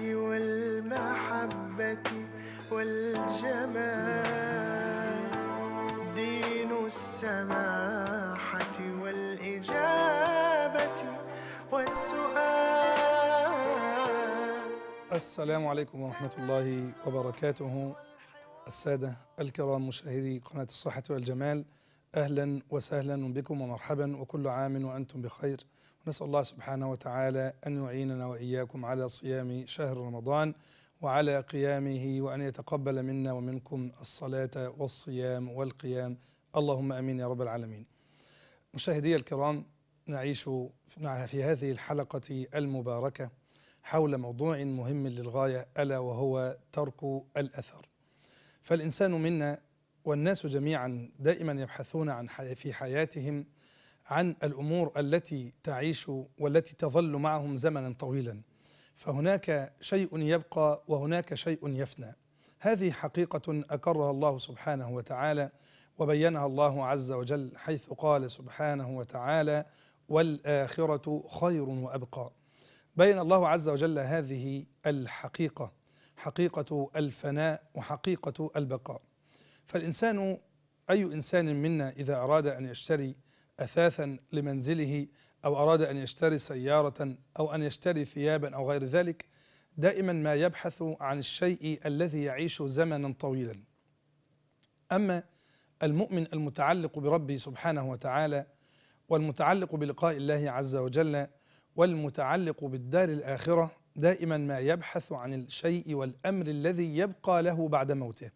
والمحبة والجمال دين السماحة والإجابة والسؤال السلام عليكم ورحمة الله وبركاته السادة الكرام مشاهدي قناة الصحة والجمال أهلا وسهلا بكم ومرحبا وكل عام وأنتم بخير نسأل الله سبحانه وتعالى أن يعيننا وإياكم على صيام شهر رمضان وعلى قيامه وأن يتقبل منا ومنكم الصلاة والصيام والقيام اللهم أمين يا رب العالمين مشاهدي الكرام نعيش معها في هذه الحلقة المباركة حول موضوع مهم للغاية ألا وهو ترك الأثر فالإنسان منا والناس جميعا دائما يبحثون عن في حياتهم عن الامور التي تعيش والتي تظل معهم زمنا طويلا فهناك شيء يبقى وهناك شيء يفنى هذه حقيقه اكرها الله سبحانه وتعالى وبينها الله عز وجل حيث قال سبحانه وتعالى والاخره خير وابقى بين الله عز وجل هذه الحقيقه حقيقه الفناء وحقيقه البقاء فالانسان اي انسان منا اذا اراد ان يشتري أثاثا لمنزله أو أراد أن يشتري سيارة أو أن يشتري ثيابا أو غير ذلك دائما ما يبحث عن الشيء الذي يعيش زمنا طويلا أما المؤمن المتعلق بربه سبحانه وتعالى والمتعلق بلقاء الله عز وجل والمتعلق بالدار الآخرة دائما ما يبحث عن الشيء والأمر الذي يبقى له بعد موته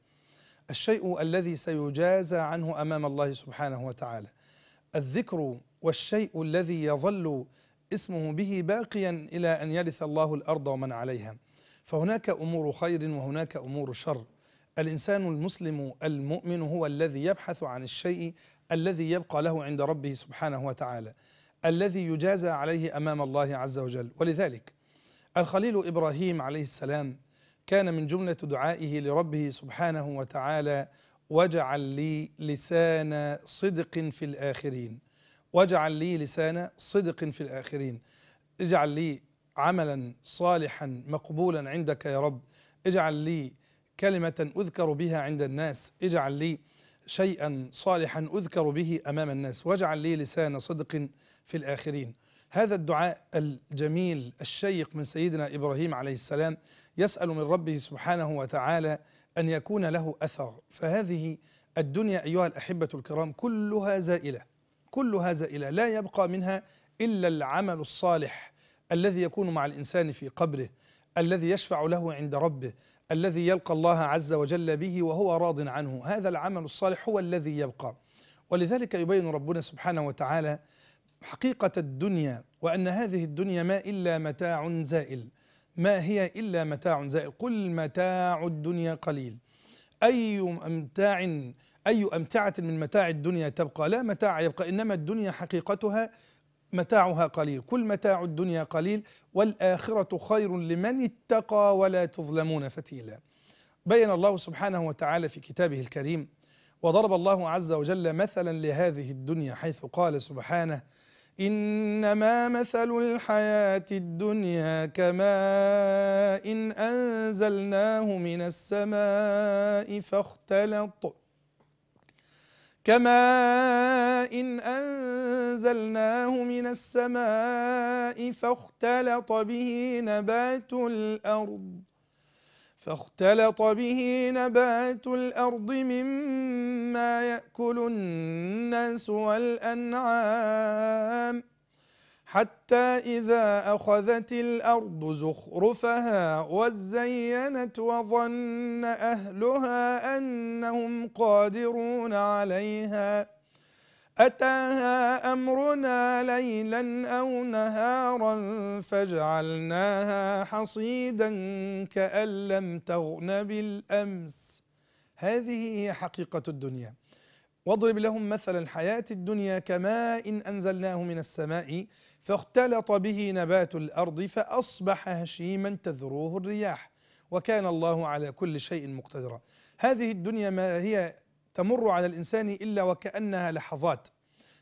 الشيء الذي سيجازى عنه أمام الله سبحانه وتعالى الذكر والشيء الذي يظل اسمه به باقيا إلى أن يرث الله الأرض ومن عليها فهناك أمور خير وهناك أمور شر الإنسان المسلم المؤمن هو الذي يبحث عن الشيء الذي يبقى له عند ربه سبحانه وتعالى الذي يجازى عليه أمام الله عز وجل ولذلك الخليل إبراهيم عليه السلام كان من جملة دعائه لربه سبحانه وتعالى واجعل لي لسان صدق في الآخرين واجعل لي لسان صدق في الآخرين اجعل لي عملا صالحا مقبولا عندك يا رب اجعل لي كلمة أذكر بها عند الناس اجعل لي شيئا صالحا أذكر به أمام الناس واجعل لي لسان صدق في الآخرين هذا الدعاء الجميل الشيق من سيدنا إبراهيم عليه السلام يسأل من ربه سبحانه وتعالى أن يكون له أثر فهذه الدنيا أيها الأحبة الكرام كلها زائلة كلها زائلة لا يبقى منها إلا العمل الصالح الذي يكون مع الإنسان في قبره الذي يشفع له عند ربه الذي يلقى الله عز وجل به وهو راض عنه هذا العمل الصالح هو الذي يبقى ولذلك يبين ربنا سبحانه وتعالى حقيقة الدنيا وأن هذه الدنيا ما إلا متاع زائل ما هي إلا متاع زائل قل متاع الدنيا قليل أي أمتاع أي أمتعة من متاع الدنيا تبقى لا متاع يبقى إنما الدنيا حقيقتها متاعها قليل كل متاع الدنيا قليل والآخرة خير لمن اتقى ولا تظلمون فتيلا بين الله سبحانه وتعالى في كتابه الكريم وضرب الله عز وجل مثلا لهذه الدنيا حيث قال سبحانه إنما مثل الحياة الدنيا كماء إن أنزلناه من السماء فاختلط كماء إن أنزلناه من السماء فاختلط به نبات الأرض فاختلط به نبات الأرض مما يأكل الناس والأنعام حتى إذا أخذت الأرض زخرفها وزينت وظن أهلها أنهم قادرون عليها أتاها أمرنا ليلا أو نهارا فجعلناها حصيدا كأن لم تغن بالأمس هذه هي حقيقة الدنيا واضرب لهم مثل الحياة الدنيا كماء إن أنزلناه من السماء فاختلط به نبات الأرض فأصبح هشيما تذروه الرياح وكان الله على كل شيء مقتدرا هذه الدنيا ما هي تمر على الانسان الا وكانها لحظات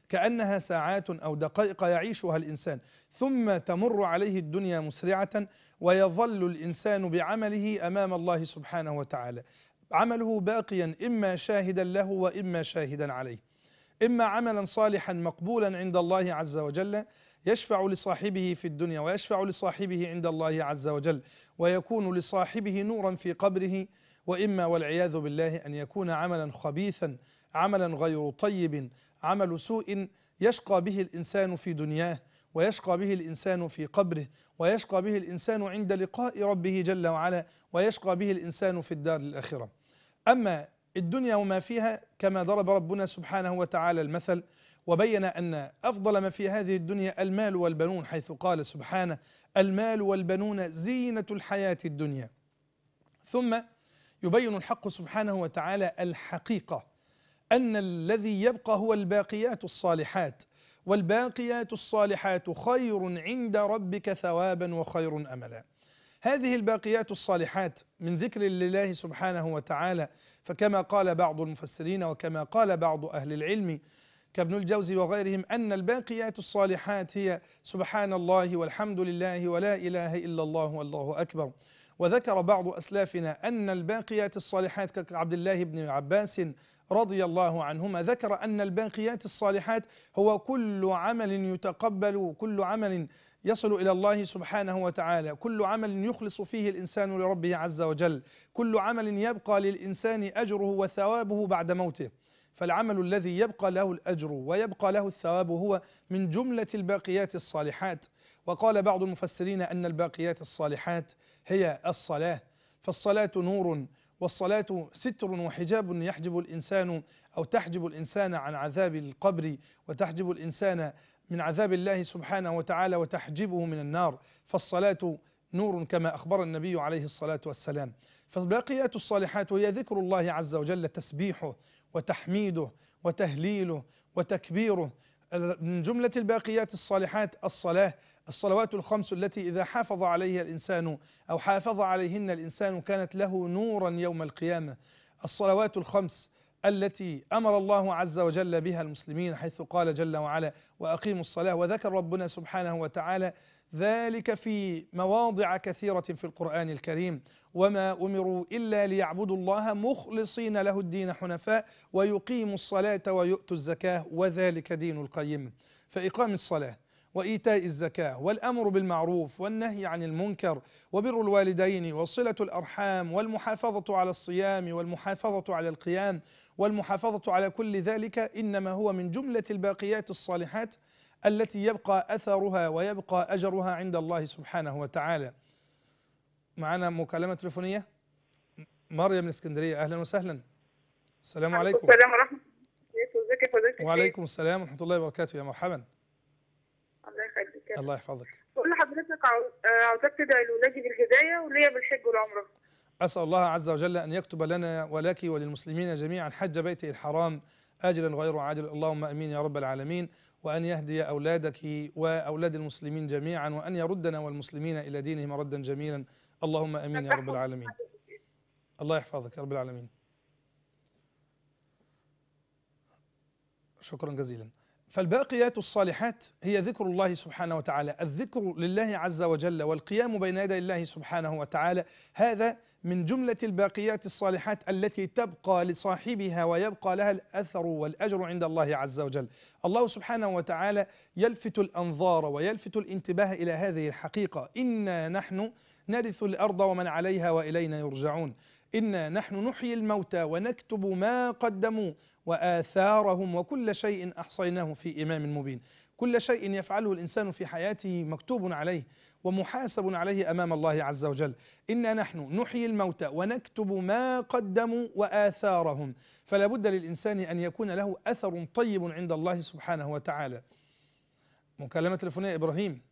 كانها ساعات او دقائق يعيشها الانسان ثم تمر عليه الدنيا مسرعه ويظل الانسان بعمله امام الله سبحانه وتعالى عمله باقيا اما شاهدا له واما شاهدا عليه اما عملا صالحا مقبولا عند الله عز وجل يشفع لصاحبه في الدنيا ويشفع لصاحبه عند الله عز وجل ويكون لصاحبه نورا في قبره واما والعياذ بالله ان يكون عملا خبيثا عملا غير طيب عمل سوء يشقى به الانسان في دنياه ويشقى به الانسان في قبره ويشقى به الانسان عند لقاء ربه جل وعلا ويشقى به الانسان في الدار الاخره اما الدنيا وما فيها كما ضرب ربنا سبحانه وتعالى المثل وبين ان افضل ما في هذه الدنيا المال والبنون حيث قال سبحانه المال والبنون زينه الحياه الدنيا ثم يبين الحق سبحانه وتعالى الحقيقة أن الذي يبقى هو الباقيات الصالحات والباقيات الصالحات خير عند ربك ثوابا وخير أملا هذه الباقيات الصالحات من ذكر لله سبحانه وتعالى فكما قال بعض المفسرين وكما قال بعض أهل العلم كابن الجوزي وغيرهم أن الباقيات الصالحات هي سبحان الله والحمد لله ولا إله إلا الله والله أكبر وذكر بعض أسلافنا أن الباقيات الصالحات كعبد الله بن عباس رضي الله عنهما ذكر أن الباقيات الصالحات هو كل عمل يتقبل كل عمل يصل إلى الله سبحانه وتعالى كل عمل يخلص فيه الإنسان لربه عز وجل كل عمل يبقى للإنسان أجره وثوابه بعد موته فالعمل الذي يبقى له الأجر ويبقى له الثواب هو من جملة الباقيات الصالحات وقال بعض المفسرين أن الباقيات الصالحات هي الصلاة فالصلاة نور والصلاة ستر وحجاب يحجب الإنسان أو تحجب الإنسان عن عذاب القبر وتحجب الإنسان من عذاب الله سبحانه وتعالى وتحجبه من النار فالصلاة نور كما أخبر النبي عليه الصلاة والسلام فالباقيات الصالحات هي ذكر الله عز وجل تسبيحه وتحميده وتهليله وتكبيره من جملة الباقيات الصالحات الصلاة الصلوات الخمس التي إذا حافظ عليها الإنسان أو حافظ عليهن الإنسان كانت له نورا يوم القيامة الصلوات الخمس التي امر الله عز وجل بها المسلمين حيث قال جل وعلا واقيموا الصلاه وذكر ربنا سبحانه وتعالى ذلك في مواضع كثيره في القران الكريم وما امروا الا ليعبدوا الله مخلصين له الدين حنفاء ويقيموا الصلاه ويؤتوا الزكاه وذلك دين القيم فاقام الصلاه وإيتاء الزكاة والأمر بالمعروف والنهي عن المنكر وبر الوالدين وصلة الأرحام والمحافظة على الصيام والمحافظة على القيام والمحافظة على كل ذلك إنما هو من جملة الباقيات الصالحات التي يبقى أثرها ويبقى أجرها عند الله سبحانه وتعالى معنا مكالمة تلفونية مريم من اسكندرية أهلا وسهلا السلام عليكم السلام ورحمة الله وبركاته وعليكم السلام ورحمة الله وبركاته يا مرحبا كامل الله يحفظك بقول لحضرتك آه، عاوزاك تدعي لولادي بالهدايه وليا بالحج والعمره أسأل الله عز وجل أن يكتب لنا ولك وللمسلمين جميعا حج بيته الحرام آجلا غير عاجل اللهم أمين يا رب العالمين وأن يهدي أولادك وأولاد المسلمين جميعا وأن يردنا والمسلمين إلى دينهم ردا جميلا اللهم أمين يا رب العالمين الله يحفظك يا رب العالمين شكرا جزيلا فالباقيات الصالحات هي ذكر الله سبحانه وتعالى الذكر لله عز وجل والقيام بين يدي الله سبحانه وتعالى هذا من جملة الباقيات الصالحات التي تبقى لصاحبها ويبقى لها الأثر والأجر عند الله عز وجل الله سبحانه وتعالى يلفت الأنظار ويلفت الانتباه إلى هذه الحقيقة إنا نحن نرث الأرض ومن عليها وإلينا يرجعون إنا نحن نحيي الموتى ونكتب ما قدموا وآثارهم وكل شيء أحصيناه في إمام مبين كل شيء يفعله الإنسان في حياته مكتوب عليه ومحاسب عليه أمام الله عز وجل إنا نحن نحيي الموتى ونكتب ما قدموا وآثارهم فلا بد للإنسان أن يكون له أثر طيب عند الله سبحانه وتعالى مكالمة تلفونية إبراهيم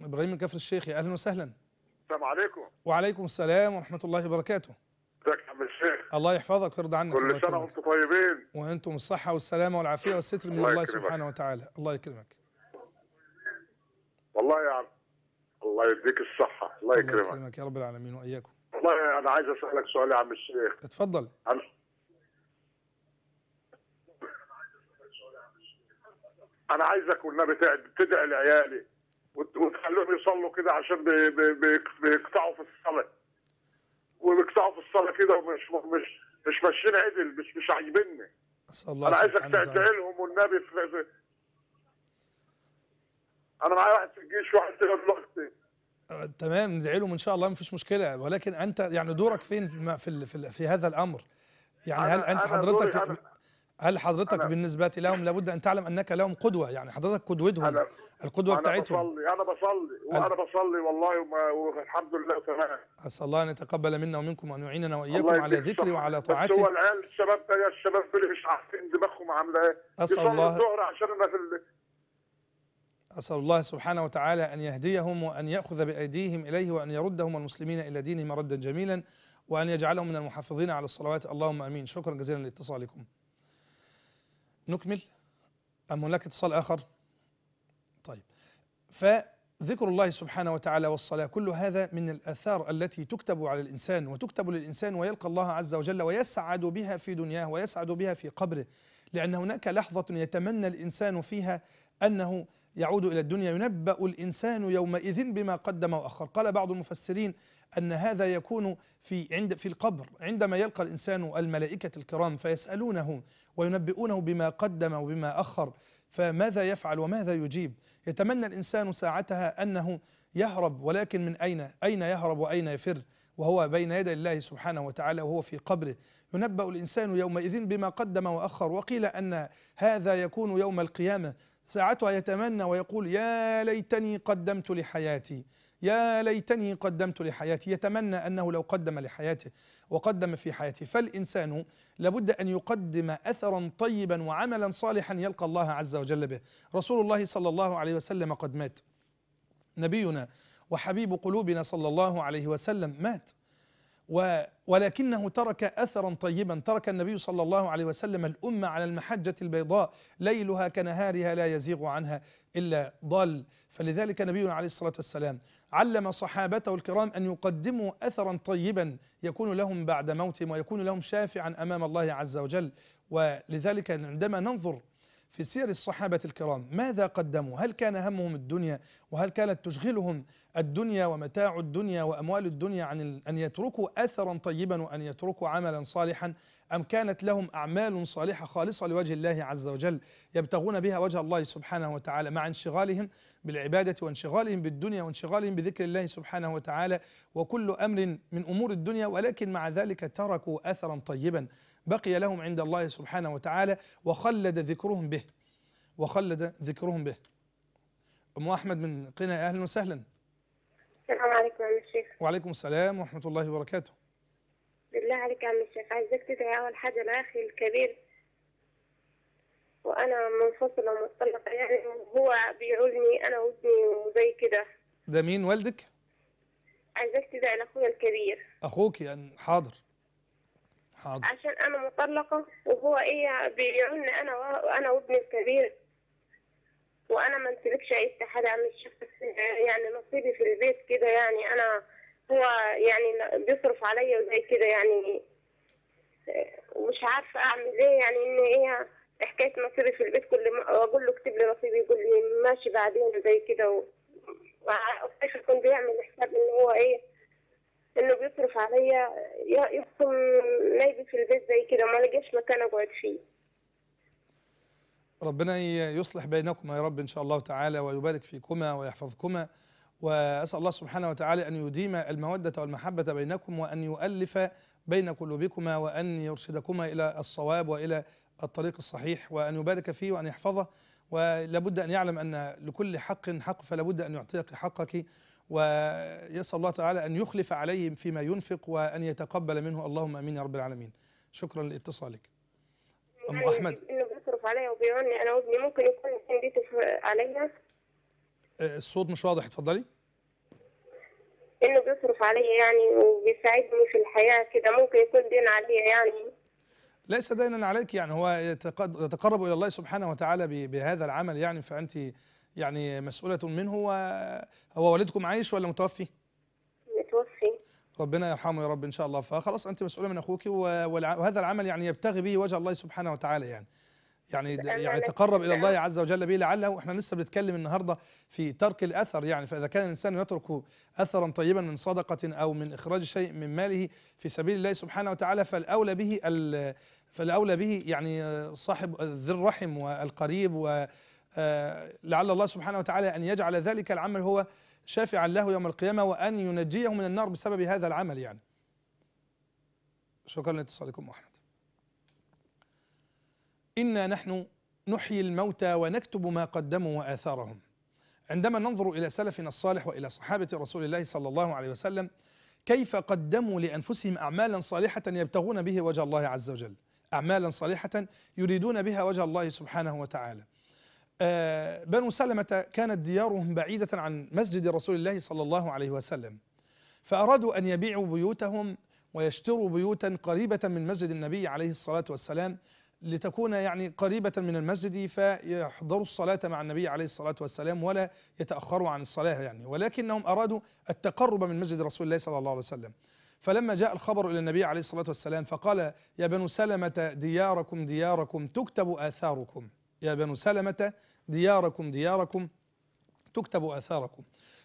إبراهيم من كفر الشيخ أهلا وسهلا السلام عليكم وعليكم السلام ورحمة الله وبركاته ازيك يا الله يحفظك ويرضى عنك كل سنه وانتم طيبين وانتم الصحه والسلامه والعافيه والستر من الله, الله سبحانه وتعالى الله يكرمك والله يا عم الله يديك الصحه الله يكرمك الله يكرمك يا رب العالمين واياكم والله انا عايز اسالك سؤال يا عم الشيخ اتفضل عم... انا عايزك والنبي تدعي لعيالي وتخليهم يصلوا كده عشان بيقطعوا في الصلاه وبيقطعوا في الصلاه كده ومش مش مش ماشيين عدل مش مش عاجبني انا عايزك لهم والنبي في انا معايا واحد في الجيش وواحد في اختي آه، تمام ندعي لهم ان شاء الله مفيش مشكله ولكن انت يعني دورك فين في في, في, في هذا الامر يعني هل انت حضرتك هل حضرتك بالنسبة لهم لابد أن تعلم أنك لهم قدوة يعني حضرتك قدوتهم أنا القدوة أنا بتاعتهم بصلي أنا بصلي وأنا بصلي والله والحمد لله تمام أسأل الله أن يتقبل منا ومنكم وأن يعيننا وإياكم على ذكري وعلى طاعته بس هو الآن الشباب يا الشباب اللي مش عارفين دماغهم عاملة إيه أسأل الله الظهر عشان أنا في ال... أسأل الله سبحانه وتعالى أن يهديهم وأن يأخذ بأيديهم إليه وأن يردهم المسلمين إلى دينهم ردا جميلا وأن يجعلهم من المحافظين على الصلوات اللهم أمين شكرا جزيلا لاتصالكم نكمل أم هناك اتصال آخر طيب فذكر الله سبحانه وتعالى والصلاة كل هذا من الأثار التي تكتب على الإنسان وتكتب للإنسان ويلقى الله عز وجل ويسعد بها في دنياه ويسعد بها في قبره لأن هناك لحظة يتمنى الإنسان فيها أنه يعود إلى الدنيا ينبأ الإنسان يومئذ بما قدم وأخر قال بعض المفسرين أن هذا يكون في عند في القبر عندما يلقى الإنسان الملائكة الكرام فيسألونه وينبئونه بما قدم وبما أخر فماذا يفعل وماذا يجيب يتمنى الإنسان ساعتها أنه يهرب ولكن من أين أين يهرب وأين يفر وهو بين يدي الله سبحانه وتعالى وهو في قبره ينبأ الإنسان يومئذ بما قدم وأخر وقيل أن هذا يكون يوم القيامة ساعتها يتمنى ويقول يا ليتني قدمت لحياتي يا ليتني قدمت لحياتي يتمنى أنه لو قدم لحياته وقدم في حياته فالإنسان لابد أن يقدم أثرا طيبا وعملا صالحا يلقى الله عز وجل به رسول الله صلى الله عليه وسلم قد مات نبينا وحبيب قلوبنا صلى الله عليه وسلم مات ولكنه ترك اثرا طيبا ترك النبي صلى الله عليه وسلم الامه على المحجه البيضاء ليلها كنهارها لا يزيغ عنها الا ضال فلذلك نبينا عليه الصلاه والسلام علم صحابته الكرام أن يقدموا أثرا طيبا يكون لهم بعد موتهم ويكون لهم شافعا أمام الله عز وجل ولذلك عندما ننظر في سير الصحابة الكرام ماذا قدموا هل كان همهم الدنيا وهل كانت تشغلهم الدنيا ومتاع الدنيا وأموال الدنيا عن أن يتركوا أثرا طيبا وأن يتركوا عملا صالحا أم كانت لهم أعمال صالحة خالصة لوجه الله عز وجل يبتغون بها وجه الله سبحانه وتعالى مع انشغالهم بالعبادة وانشغالهم بالدنيا وانشغالهم بذكر الله سبحانه وتعالى وكل أمر من أمور الدنيا ولكن مع ذلك تركوا أثرا طيبا بقي لهم عند الله سبحانه وتعالى وخلد ذكرهم به وخلد ذكرهم به أم أحمد من قنا أهلا وسهلا السلام عليكم يا شيخ وعليكم السلام ورحمة الله وبركاته بالله عليك يا عم الشيخ عايزاك تدعي أول حاجة لأخي الكبير وأنا منفصلة ومطلقة يعني هو بيعولني أنا وابني وزي كده ده مين والدك؟ عايزاك تدعي لأخويا الكبير أخوك يعني حاضر حاضر عشان أنا مطلقة وهو إيه بيعولني أنا وأنا وابني الكبير وأنا ما امتلكش أي استحالة يا عم الشيخ يعني نصيبي في البيت كده يعني أنا هو يعني بيصرف عليا وزي كده يعني ومش عارفه اعمل ايه يعني ان ايه حكايه نصيبي في البيت كل ما اقول له اكتب لي نصيبي يقول لي ماشي بعدين زي كده و... وفي بيعمل حساب ان هو ايه انه بيصرف عليا يحكم نايبي في البيت زي كده ما لقاش مكان اقعد فيه ربنا يصلح بينكما يا رب ان شاء الله تعالى ويبارك فيكما ويحفظكما وأسأل الله سبحانه وتعالى أن يديم المودة والمحبة بينكم وأن يؤلف بين قلوبكما وأن يرشدكما إلى الصواب وإلى الطريق الصحيح وأن يبارك فيه وأن يحفظه ولابد أن يعلم أن لكل حق حق فلابد أن يعطيك حقك ويسأل الله تعالى أن يخلف عليه فيما ينفق وأن يتقبل منه اللهم أمين يا رب العالمين شكرا لاتصالك أم أحمد إنه بيصرف عليا وبيعوني أنا وابني ممكن يكون عندي عليا الصوت مش واضح اتفضلي انه بيصرف عليا يعني وبيساعدني في الحياه كده ممكن يكون دين عليا يعني ليس دينا عليك يعني هو يتقرب الى الله سبحانه وتعالى بهذا العمل يعني فانت يعني مسؤوله منه هو والدكم عايش ولا متوفي؟ متوفي ربنا يرحمه يا رب ان شاء الله فخلاص انت مسؤوله من اخوك وهذا العمل يعني يبتغي به وجه الله سبحانه وتعالى يعني يعني يعني تقرب الى الله عز وجل به لعله احنا لسه بنتكلم النهارده في ترك الاثر يعني فاذا كان الانسان يترك اثرا طيبا من صدقه او من اخراج شيء من ماله في سبيل الله سبحانه وتعالى فالاولى به فالاولى به يعني صاحب ذي الرحم والقريب و آه، لعل الله سبحانه وتعالى ان يجعل ذلك العمل هو شافعا له يوم القيامه وان ينجيه من النار بسبب هذا العمل يعني شكرا لاتصالكم احمد إنا نحن نحيي الموتى ونكتب ما قدموا وآثارهم عندما ننظر إلى سلفنا الصالح وإلى صحابة رسول الله صلى الله عليه وسلم كيف قدموا لأنفسهم أعمالا صالحة يبتغون به وجه الله عز وجل أعمالا صالحة يريدون بها وجه الله سبحانه وتعالى آه بنو سلمة كانت ديارهم بعيدة عن مسجد رسول الله صلى الله عليه وسلم فأرادوا أن يبيعوا بيوتهم ويشتروا بيوتا قريبة من مسجد النبي عليه الصلاة والسلام لتكون يعني قريبة من المسجد فيحضروا الصلاة مع النبي عليه الصلاة والسلام ولا يتأخروا عن الصلاة يعني ولكنهم أرادوا التقرب من مسجد رسول الله صلى الله عليه وسلم فلما جاء الخبر إلى النبي عليه الصلاة والسلام فقال يا بنو سلمة دياركم دياركم تكتب آثاركم يا بنو سلمة دياركم دياركم تكتب آثاركم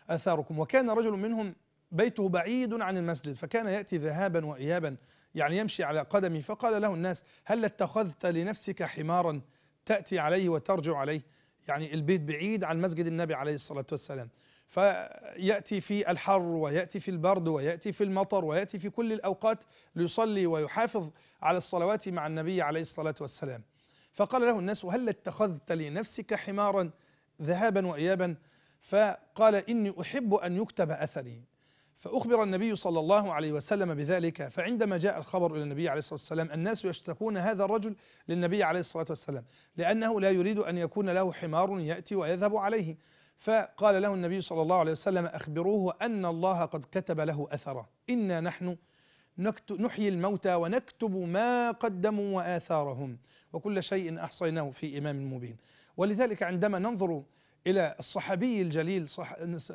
آثاركم وكان رجل منهم بيته بعيد عن المسجد فكان يأتي ذهابا وإيابا يعني يمشي على قدمه فقال له الناس هل اتخذت لنفسك حمارا تأتي عليه وترجع عليه يعني البيت بعيد عن مسجد النبي عليه الصلاة والسلام فيأتي في الحر ويأتي في البرد ويأتي في المطر ويأتي في كل الأوقات ليصلي ويحافظ على الصلوات مع النبي عليه الصلاة والسلام فقال له الناس هل اتخذت لنفسك حمارا ذهابا وإيابا فقال إني أحب أن يكتب أثري فأخبر النبي صلى الله عليه وسلم بذلك فعندما جاء الخبر إلى النبي عليه الصلاة والسلام الناس يشتكون هذا الرجل للنبي عليه الصلاة والسلام لأنه لا يريد أن يكون له حمار يأتي ويذهب عليه فقال له النبي صلى الله عليه وسلم أخبروه أن الله قد كتب له أثرا إنا نحن نحيي الموتى ونكتب ما قدموا وآثارهم وكل شيء أحصيناه في إمام مبين ولذلك عندما ننظر إلى الصحابي الجليل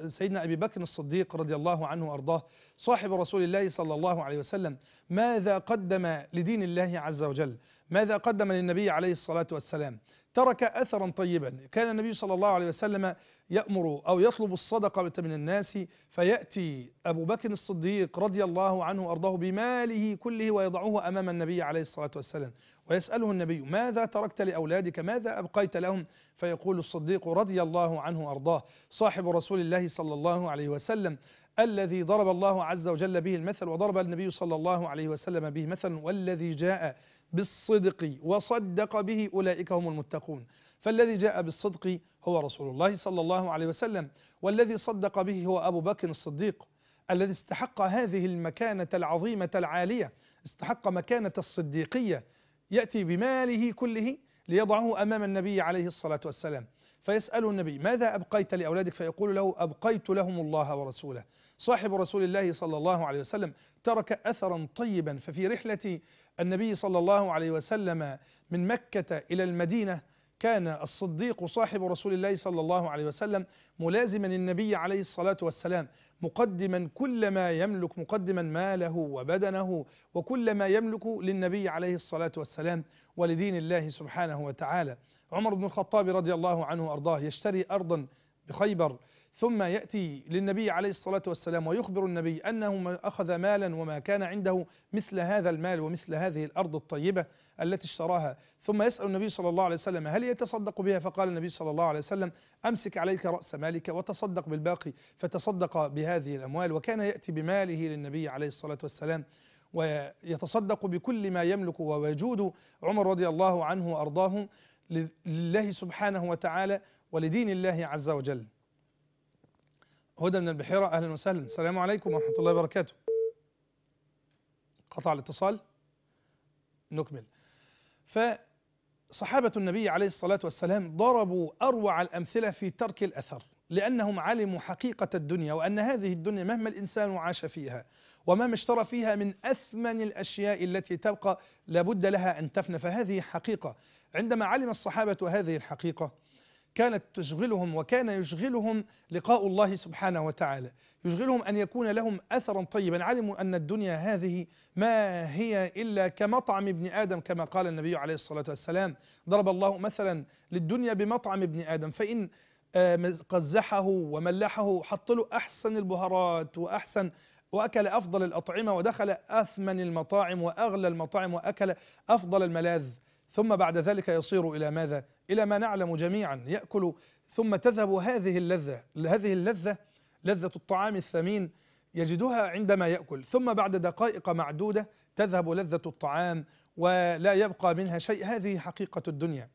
سيدنا أبي بكر الصديق رضي الله عنه وأرضاه صاحب رسول الله صلى الله عليه وسلم ماذا قدم لدين الله عز وجل ماذا قدم للنبي عليه الصلاة والسلام ترك أثرا طيبا كان النبي صلى الله عليه وسلم يأمر أو يطلب الصدقة من الناس فيأتي أبو بكر الصديق رضي الله عنه أرضاه بماله كله ويضعه أمام النبي عليه الصلاة والسلام ويسأله النبي ماذا تركت لأولادك ماذا أبقيت لهم فيقول الصديق رضي الله عنه أرضاه صاحب رسول الله صلى الله عليه وسلم الذي ضرب الله عز وجل به المثل وضرب النبي صلى الله عليه وسلم به مثلا والذي جاء بالصدق وصدق به أولئك هم المتقون فالذي جاء بالصدق هو رسول الله صلى الله عليه وسلم والذي صدق به هو أبو بكر الصديق الذي استحق هذه المكانة العظيمة العالية استحق مكانة الصديقية يأتي بماله كله ليضعه أمام النبي عليه الصلاة والسلام فيسأله النبي ماذا أبقيت لأولادك فيقول له أبقيت لهم الله ورسوله صاحب رسول الله صلى الله عليه وسلم ترك أثرا طيبا ففي رحلة النبي صلى الله عليه وسلم من مكة إلى المدينة كان الصديق صاحب رسول الله صلى الله عليه وسلم ملازما النبي عليه الصلاة والسلام مقدما كل ما يملك مقدما ماله وبدنه وكل ما يملك للنبي عليه الصلاة والسلام ولدين الله سبحانه وتعالى عمر بن الخطاب رضي الله عنه أرضاه يشتري أرضا بخيبر ثم يأتي للنبي عليه الصلاة والسلام ويخبر النبي أنه أخذ مالا وما كان عنده مثل هذا المال ومثل هذه الأرض الطيبة التي اشتراها ثم يسأل النبي صلى الله عليه وسلم هل يتصدق بها فقال النبي صلى الله عليه وسلم أمسك عليك رأس مالك وتصدق بالباقي فتصدق بهذه الأموال وكان يأتي بماله للنبي عليه الصلاة والسلام ويتصدق بكل ما يملك ووجود عمر رضي الله عنه وأرضاه لله سبحانه وتعالى ولدين الله عز وجل هدى من البحيرة أهلا وسهلا السلام عليكم ورحمة الله وبركاته قطع الاتصال نكمل فصحابة النبي عليه الصلاة والسلام ضربوا أروع الأمثلة في ترك الأثر لأنهم علموا حقيقة الدنيا وأن هذه الدنيا مهما الإنسان عاش فيها ومهما اشترى فيها من أثمن الأشياء التي تبقى لابد لها أن تفنى فهذه حقيقة عندما علم الصحابة هذه الحقيقة كانت تشغلهم وكان يشغلهم لقاء الله سبحانه وتعالى يشغلهم أن يكون لهم أثرا طيبا علموا أن الدنيا هذه ما هي إلا كمطعم ابن آدم كما قال النبي عليه الصلاة والسلام ضرب الله مثلا للدنيا بمطعم ابن آدم فإن آه، قزحه وملحه حط له أحسن البهارات وأحسن وأكل أفضل الأطعمة ودخل أثمن المطاعم وأغلى المطاعم وأكل أفضل الملاذ ثم بعد ذلك يصير الى ماذا؟ الى ما نعلم جميعا ياكل ثم تذهب هذه اللذه، هذه اللذه لذه الطعام الثمين يجدها عندما ياكل، ثم بعد دقائق معدوده تذهب لذه الطعام ولا يبقى منها شيء، هذه حقيقه الدنيا.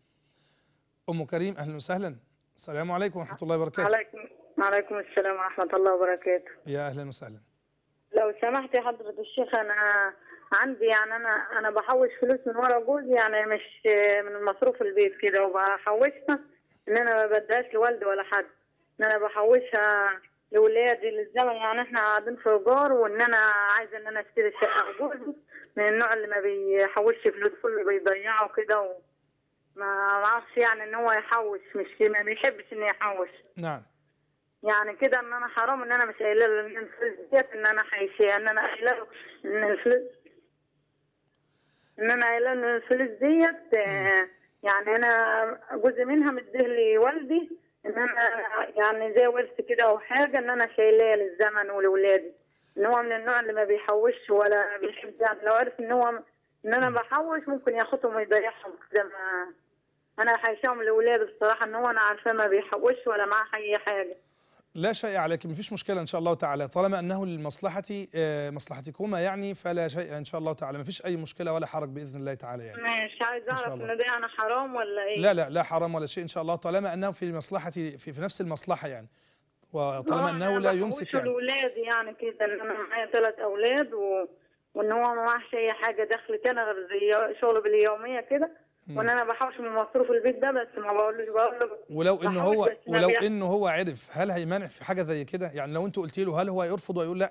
ام كريم اهلا وسهلا. السلام عليكم ورحمه الله وبركاته. عليكم وعليكم السلام ورحمه الله وبركاته. يا اهلا وسهلا. لو سمحت يا حضره الشيخ انا عندي يعني انا انا بحوش فلوس من ورا جوزي يعني مش من مصروف البيت كده وبحوشها ان انا ما بديهاش لوالدي ولا حد ان انا بحوشها لولادي للزمن يعني احنا قاعدين في ايجار وان انا عايزه ان انا اشتري شقه جوزي من النوع اللي ما بيحوشش فلوس كله بيضيعه كده وما ما اعرفش يعني ان هو يحوش مش ما بيحبش ان يحوش نعم يعني كده ان انا حرام ان انا مش قايله له ان الفلوس ديت ان انا حيشيها ان انا قايله له ان الفلوس انما الفلوس ديت آه، يعني انا جزء منها مديه لي والدي ان انا يعني زي ورث كده او حاجه ان انا شايلاه للزمن ولولادي ان هو من النوع اللي ما بيحوش ولا بيحب يعني لو عرف ان هو ان انا بحوش ممكن ياخدهم ويضيعهم زي ما انا هيشاهم لاولادي بصراحه ان هو انا عارفاه ما بيحوش ولا معاه اي حاجه لا شيء عليك مفيش مشكلة إن شاء الله تعالى طالما أنه لمصلحة آه، مصلحتكما يعني فلا شيء إن شاء الله تعالى مفيش أي مشكلة ولا حرج بإذن الله تعالى يعني ماشي عايز أعرف إن ده يعني حرام ولا إيه لا لا لا حرام ولا شيء إن شاء الله طالما أنه في مصلحة في, في نفس المصلحة يعني وطالما أنه لا يمسك يعني الأولاد يعني كده أنا معايا ثلاث أولاد و... وإن هو ما معهش أي حاجة دخل كده غير شغله باليومية كده وانا انا بحوش من مصروف البيت ده بس ما بقولوش بقول ولو ان هو ولو ان هو عرف هل هيمانع في حاجه زي كده يعني لو انت قلت له هل هو يرفض ويقول لا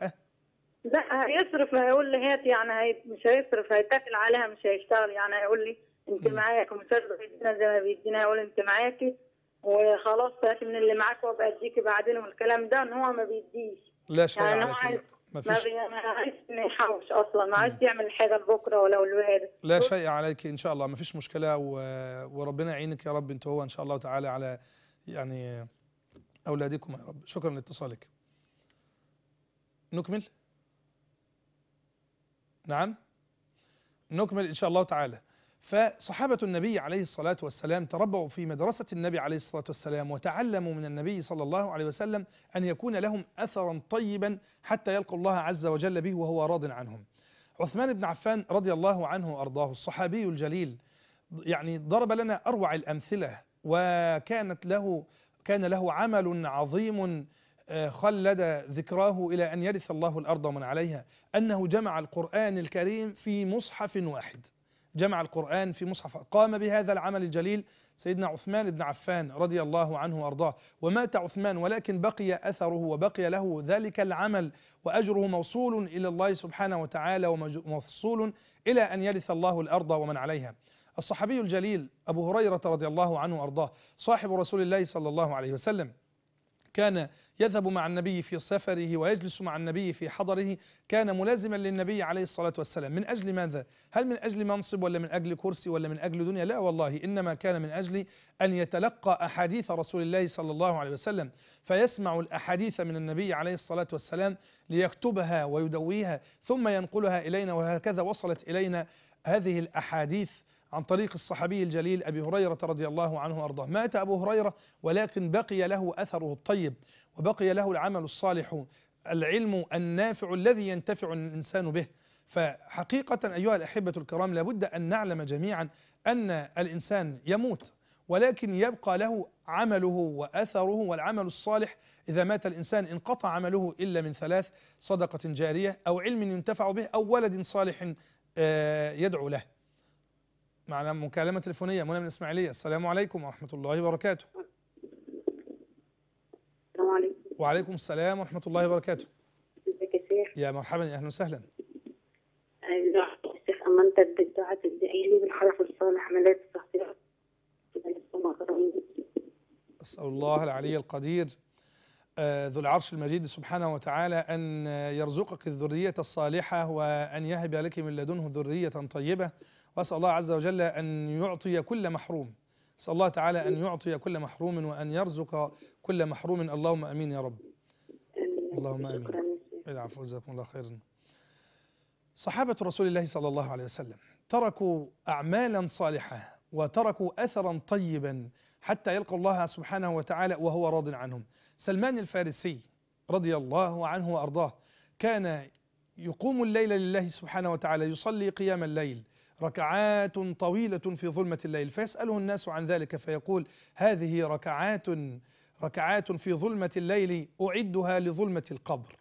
لا هيصرف هيقول لي هات يعني هي مش هيصرف هيتاكل عليها مش هيشتغل يعني هيقول لي انت معاك ومش هيدينا زي ما بيدينا هيقول انت معاكي وخلاص هات من اللي معاك وابقى اديكي بعدين والكلام ده ان هو ما بيديش لا شيء يعني عليك ما, فيش... ما عرفش يحوش اصلا ما عرفش يعمل حاجه لبكره ولا الوارد لا شيء عليك ان شاء الله ما فيش مشكله و... وربنا يعينك يا رب انت هو ان شاء الله تعالى على يعني اولادكم يا رب شكرا لاتصالك نكمل نعم نكمل ان شاء الله تعالى فصحابة النبي عليه الصلاة والسلام تربوا في مدرسة النبي عليه الصلاة والسلام وتعلموا من النبي صلى الله عليه وسلم أن يكون لهم أثرا طيبا حتى يلقوا الله عز وجل به وهو راض عنهم عثمان بن عفان رضي الله عنه وأرضاه الصحابي الجليل يعني ضرب لنا أروع الأمثلة وكانت له كان له عمل عظيم آه، خلد ذكراه إلى أن يرث الله الأرض من عليها أنه جمع القرآن الكريم في مصحف واحد جمع القرآن في مصحف قام بهذا العمل الجليل سيدنا عثمان بن عفان رضي الله عنه وأرضاه ومات عثمان ولكن بقي أثره وبقي له ذلك العمل وأجره موصول إلى الله سبحانه وتعالى وموصول إلى أن يرث الله الأرض ومن عليها الصحابي الجليل أبو هريرة رضي الله عنه وأرضاه صاحب رسول الله صلى الله عليه وسلم كان يذهب مع النبي في سفره ويجلس مع النبي في حضره كان ملازما للنبي عليه الصلاة والسلام من أجل ماذا؟ هل من أجل منصب ولا من أجل كرسي ولا من أجل دنيا؟ لا والله إنما كان من أجل أن يتلقى أحاديث رسول الله صلى الله عليه وسلم فيسمع الأحاديث من النبي عليه الصلاة والسلام ليكتبها ويدويها ثم ينقلها إلينا وهكذا وصلت إلينا هذه الأحاديث عن طريق الصحابي الجليل أبي هريرة رضي الله عنه وأرضاه مات أبو هريرة ولكن بقي له أثره الطيب وبقي له العمل الصالح العلم النافع الذي ينتفع الإنسان به فحقيقة أيها الأحبة الكرام لابد أن نعلم جميعا أن الإنسان يموت ولكن يبقى له عمله واثره والعمل الصالح اذا مات الانسان انقطع عمله الا من ثلاث صدقه جاريه او علم ينتفع به او ولد صالح آه، يدعو له معنا مكالمة تليفونية منى من الإسماعيلية السلام عليكم ورحمة الله وبركاته السلام عليكم وعليكم السلام ورحمة الله وبركاته ازيك يا شيخ يا مرحبا يا أهلا وسهلا الشيخ أيوة، أما أنت تدعي إيه لي بالحرف الصالح حملات الصحفية أسأل الله العلي القدير آه، ذو العرش المجيد سبحانه وتعالى أن يرزقك الذرية الصالحة وأن يهب لك من لدنه ذرية طيبة وأسأل الله عز وجل أن يعطي كل محروم أسأل الله تعالى أن يعطي كل محروم وأن يرزق كل محروم اللهم أمين يا رب اللهم أمين العفو جزاكم الله خيرا صحابة رسول الله صلى الله عليه وسلم تركوا أعمالا صالحة وتركوا أثرا طيبا حتى يلقى الله سبحانه وتعالى وهو راض عنهم سلمان الفارسي رضي الله عنه وأرضاه كان يقوم الليل لله سبحانه وتعالى يصلي قيام الليل ركعات طويلة في ظلمة الليل فيسأله الناس عن ذلك فيقول هذه ركعات ركعات في ظلمة الليل أعدها لظلمة القبر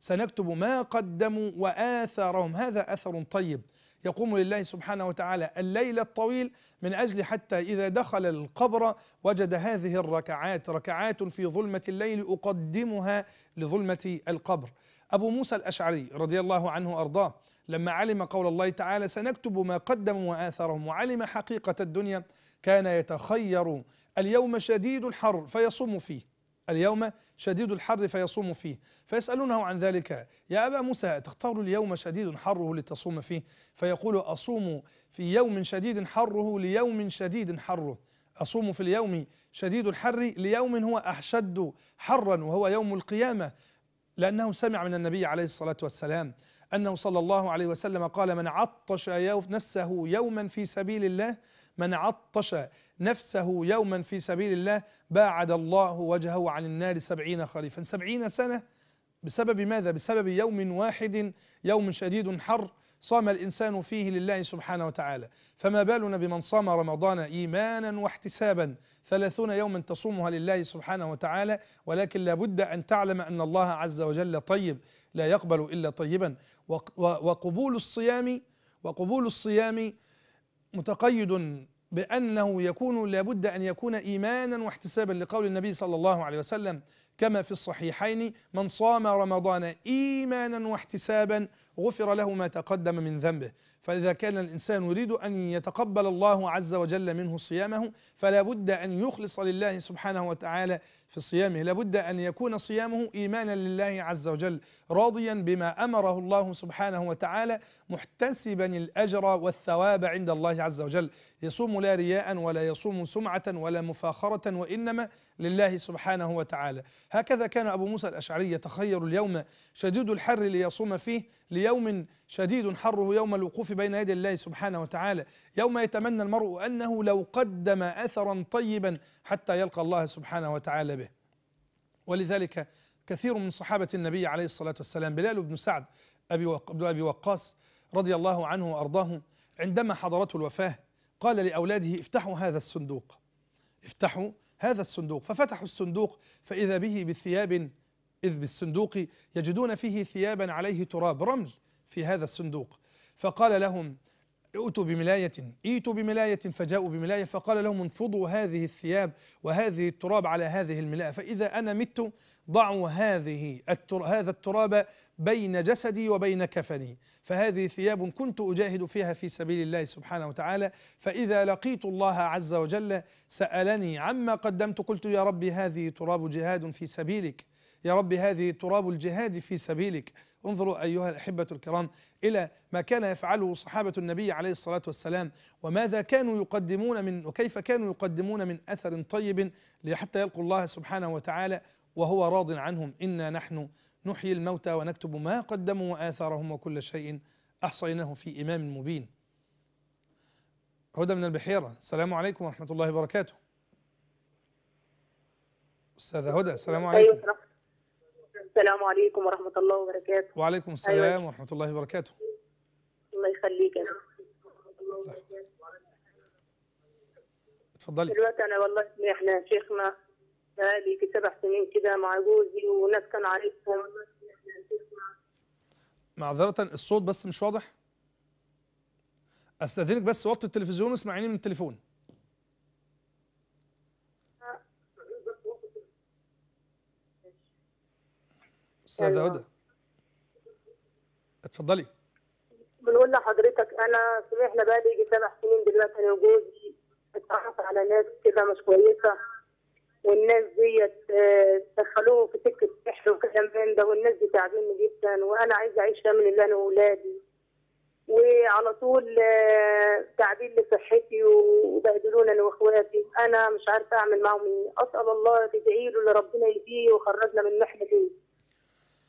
سنكتب ما قدموا وآثارهم هذا أثر طيب يقوم لله سبحانه وتعالى الليل الطويل من أجل حتى إذا دخل القبر وجد هذه الركعات ركعات في ظلمة الليل أقدمها لظلمة القبر أبو موسى الأشعري رضي الله عنه أرضاه لما علم قول الله تعالى سنكتب ما قدموا وآثرهم وعلم حقيقة الدنيا كان يتخير اليوم شديد الحر فيصوم فيه اليوم شديد الحر فيصوم فيه فيسألونه عن ذلك يا أبا موسى تختار اليوم شديد حره لتصوم فيه فيقول أصوم في يوم شديد حره ليوم شديد حره أصوم في اليوم شديد الحر ليوم هو أحشد حرا وهو يوم القيامة لأنه سمع من النبي عليه الصلاة والسلام أنه صلى الله عليه وسلم قال من عطش نفسه يوما في سبيل الله من عطش نفسه يوما في سبيل الله باعد الله وجهه عن النار سبعين خريفا سبعين سنة بسبب ماذا؟ بسبب يوم واحد يوم شديد حر صام الإنسان فيه لله سبحانه وتعالى فما بالنا بمن صام رمضان إيمانا واحتسابا ثلاثون يوما تصومها لله سبحانه وتعالى ولكن لابد أن تعلم أن الله عز وجل طيب لا يقبل إلا طيبا وقبول الصيام وقبول الصيام متقيد بأنه يكون لابد أن يكون إيمانا واحتسابا لقول النبي صلى الله عليه وسلم كما في الصحيحين من صام رمضان إيمانا واحتسابا غفر له ما تقدم من ذنبه فإذا كان الإنسان يريد أن يتقبل الله عز وجل منه صيامه فلا بد أن يخلص لله سبحانه وتعالى في صيامه لا بد أن يكون صيامه إيمانا لله عز وجل راضيا بما أمره الله سبحانه وتعالى محتسبا الأجر والثواب عند الله عز وجل يصوم لا رياء ولا يصوم سمعة ولا مفاخرة وإنما لله سبحانه وتعالى هكذا كان أبو موسى الأشعري يتخير اليوم شديد الحر ليصوم فيه ليوم شديد حره يوم الوقوف بين يدي الله سبحانه وتعالى يوم يتمنى المرء أنه لو قدم أثرا طيبا حتى يلقى الله سبحانه وتعالى به ولذلك كثير من صحابة النبي عليه الصلاة والسلام بلال بن سعد أبي وقاص رضي الله عنه وأرضاه عندما حضرته الوفاة قال لأولاده افتحوا هذا الصندوق افتحوا هذا الصندوق ففتحوا الصندوق فإذا به بثياب إذ بالصندوق يجدون فيه ثيابا عليه تراب رمل في هذا الصندوق فقال لهم ائتوا بملاية ائتوا بملاية فجاءوا بملاية فقال لهم انفضوا هذه الثياب وهذه التراب على هذه الملاءة فإذا أنا مت ضعوا هذه التر هذا التراب بين جسدي وبين كفني فهذه ثياب كنت أجاهد فيها في سبيل الله سبحانه وتعالى فإذا لقيت الله عز وجل سألني عما قدمت قلت يا ربي هذه تراب جهاد في سبيلك يا رب هذه تراب الجهاد في سبيلك انظروا أيها الأحبة الكرام إلى ما كان يفعله صحابة النبي عليه الصلاة والسلام وماذا كانوا يقدمون من وكيف كانوا يقدمون من أثر طيب حتى يلقوا الله سبحانه وتعالى وهو راض عنهم إنا نحن نحيي الموتى ونكتب ما قدموا وآثارهم وكل شيء أحصيناه في إمام مبين هدى من البحيرة السلام عليكم ورحمة الله وبركاته أستاذة هدى السلام عليكم السلام عليكم ورحمه الله وبركاته وعليكم أيوة. السلام أيوة. ورحمه الله وبركاته الله يخليك يا اتفضلي دلوقتي انا والله احنا شيخنا بقالي سبع سنين كده مع جوزي والناس كان عارفهم معذرة الصوت بس مش واضح استاذنك بس وطي التلفزيون واسمعيني من التليفون استاذ هدى اتفضلي بنقول لحضرتك انا سمعنا بقى لي سبع سنين دلوقتي انا وجوزي اتعرف على ناس كده مش كويسه والناس ديت آه، دخلوه في سكه سحر وكلام من ده والناس دي تعبني جدا وانا عايزه اعيش من اللي انا واولادي وعلى طول آه، تعبين لصحتي وبهدلونا انا واخواتي انا مش عارفه اعمل معاهم ايه اسال الله تدعي له لربنا يهديه وخرجنا من المحنه دي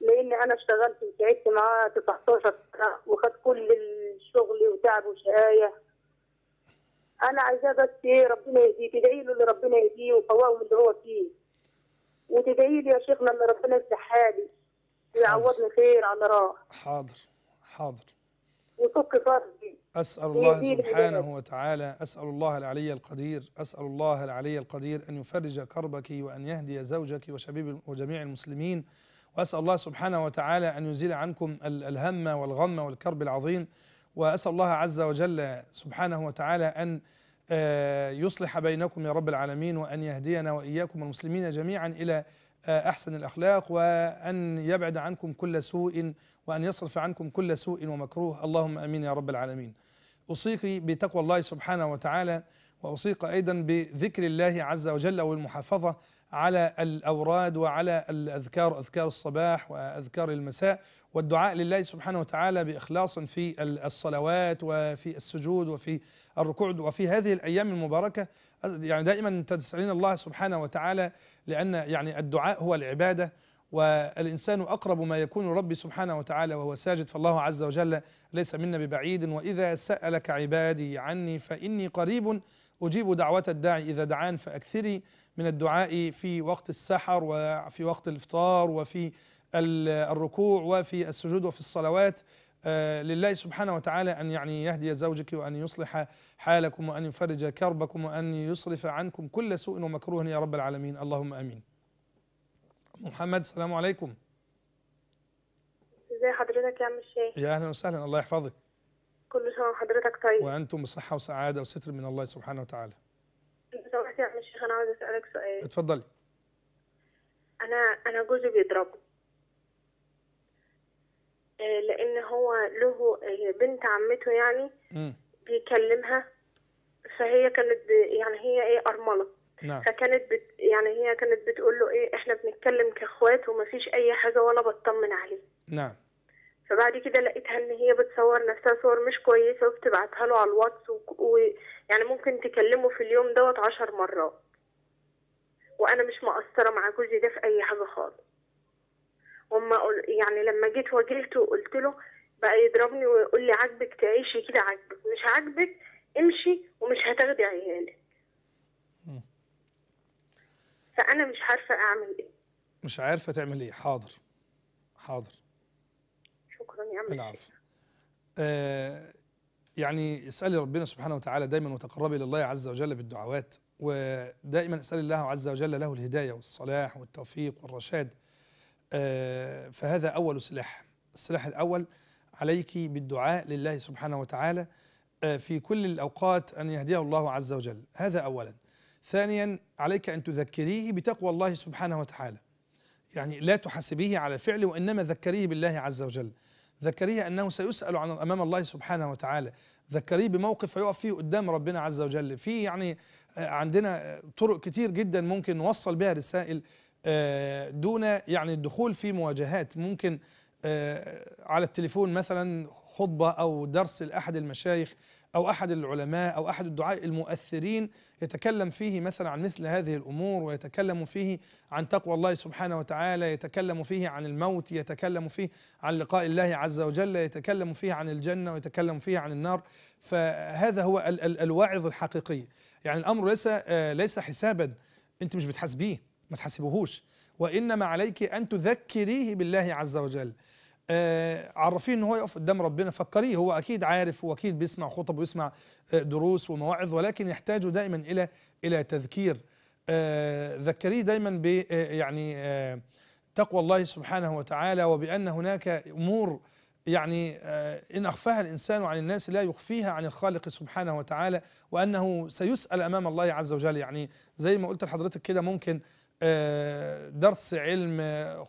لان انا اشتغلت وتعبت معاه 19 سنه وخد كل الشغل وتعب وشقايه انا عايزاه بس ايه ربنا يهديه تدعي له اللي ربنا يهديه وقواه من اللي هو فيه وتدعي لي يا شيخنا ان ربنا يفتح حالي ويعوضني خير على راح حاضر حاضر وفك فرجي أسأل الله سبحانه وتعالى أسأل الله العلي القدير أسأل الله العلي القدير أن يفرج كربك وأن يهدي زوجك وشبيب وجميع المسلمين وأسأل الله سبحانه وتعالى أن يزيل عنكم الهم والغم والكرب العظيم وأسأل الله عز وجل سبحانه وتعالى أن آه، يصلح بينكم يا رب العالمين وأن يهدينا وإياكم المسلمين جميعا إلى آه، أحسن الأخلاق وأن يبعد عنكم كل سوء وأن يصرف عنكم كل سوء ومكروه اللهم أمين يا رب العالمين أوصيك بتقوى الله سبحانه وتعالى وأوصيك أيضا بذكر الله عز وجل والمحافظة على الأوراد وعلى الأذكار أذكار الصباح وأذكار المساء والدعاء لله سبحانه وتعالى بإخلاص في الصلوات وفي السجود وفي الركوع وفي هذه الأيام المباركة يعني دائما تسألين الله سبحانه وتعالى لأن يعني الدعاء هو العبادة والإنسان أقرب ما يكون ربي سبحانه وتعالى وهو ساجد فالله عز وجل ليس منا ببعيد وإذا سألك عبادي عني فإني قريب أجيب دعوة الداعي إذا دعان فأكثري من الدعاء في وقت السحر وفي وقت الافطار وفي الركوع وفي السجود وفي الصلوات آه، لله سبحانه وتعالى أن يعني يهدي زوجك وأن يصلح حالكم وأن يفرج كربكم وأن يصرف عنكم كل سوء ومكروه يا رب العالمين اللهم أمين محمد السلام عليكم ازي حضرتك يا عم الشيخ يا أهلا وسهلا الله يحفظك كل سنة وحضرتك طيب وأنتم بصحة وسعادة وستر من الله سبحانه وتعالى شيخ انا عاوز اسالك سؤال اتفضلي انا انا جوزي بيضربه آه، لان هو له آه، بنت عمته يعني بيكلمها فهي كانت يعني هي ايه ارمله نعم. فكانت بت يعني هي كانت بتقول له ايه احنا بنتكلم كاخوات ومفيش اي حاجه وانا بطمن عليه نعم فبعد كده لقيتها ان هي بتصور نفسها صور مش كويسه وبتبعتها له على الواتس ويعني ممكن تكلمه في اليوم دوت عشر مرات وانا مش مقصره مع جوزي ده في اي حاجه خالص هما يعني لما جيت واجهته وقلت له بقى يضربني ويقول لي عاجبك تعيشي كده عاجبك مش عاجبك امشي ومش هتاخدي عيالك فانا مش عارفه اعمل ايه مش عارفه تعمل ايه حاضر حاضر شكرا يا عم العفو آه يعني اسالي ربنا سبحانه وتعالى دايما وتقربي لله عز وجل بالدعوات ودائما أسأل الله عز وجل له الهداية والصلاح والتوفيق والرشاد آه، فهذا أول سلاح السلاح الأول عليك بالدعاء لله سبحانه وتعالى آه، في كل الأوقات أن يهديه الله عز وجل هذا أولا ثانيا عليك أن تذكريه بتقوى الله سبحانه وتعالى يعني لا تحاسبيه على فعله وإنما ذكريه بالله عز وجل ذكريه أنه سيسأل عن أمام الله سبحانه وتعالى ذكريه بموقف هيقف فيه قدام ربنا عز وجل في يعني آه، عندنا آه، طرق كتير جدا ممكن نوصل بها رسائل آه، دون يعني الدخول في مواجهات ممكن على التليفون مثلا خطبة أو درس لأحد المشايخ أو أحد العلماء أو أحد الدعاء المؤثرين يتكلم فيه مثلا عن مثل هذه الأمور ويتكلم فيه عن تقوى الله سبحانه وتعالى يتكلم فيه عن الموت يتكلم فيه عن لقاء الله عز وجل يتكلم فيه عن الجنة ويتكلم فيه عن النار فهذا هو ال ال الواعظ الحقيقي يعني الأمر ليس آه، ليس حسابا أنت مش بتحاسبيه ما تحسبهوش وإنما عليك أن تذكريه بالله عز وجل آه، عرفيه ان هو يقف قدام ربنا فكريه هو اكيد عارف واكيد بيسمع خطب ويسمع آه، دروس ومواعظ ولكن يحتاج دائما الى الى تذكير آه، ذكريه دائما ب يعني تقوى الله سبحانه وتعالى وبان هناك امور يعني ان اخفاها الانسان عن الناس لا يخفيها عن الخالق سبحانه وتعالى وانه سيسال امام الله عز وجل يعني زي ما قلت لحضرتك كده ممكن درس علم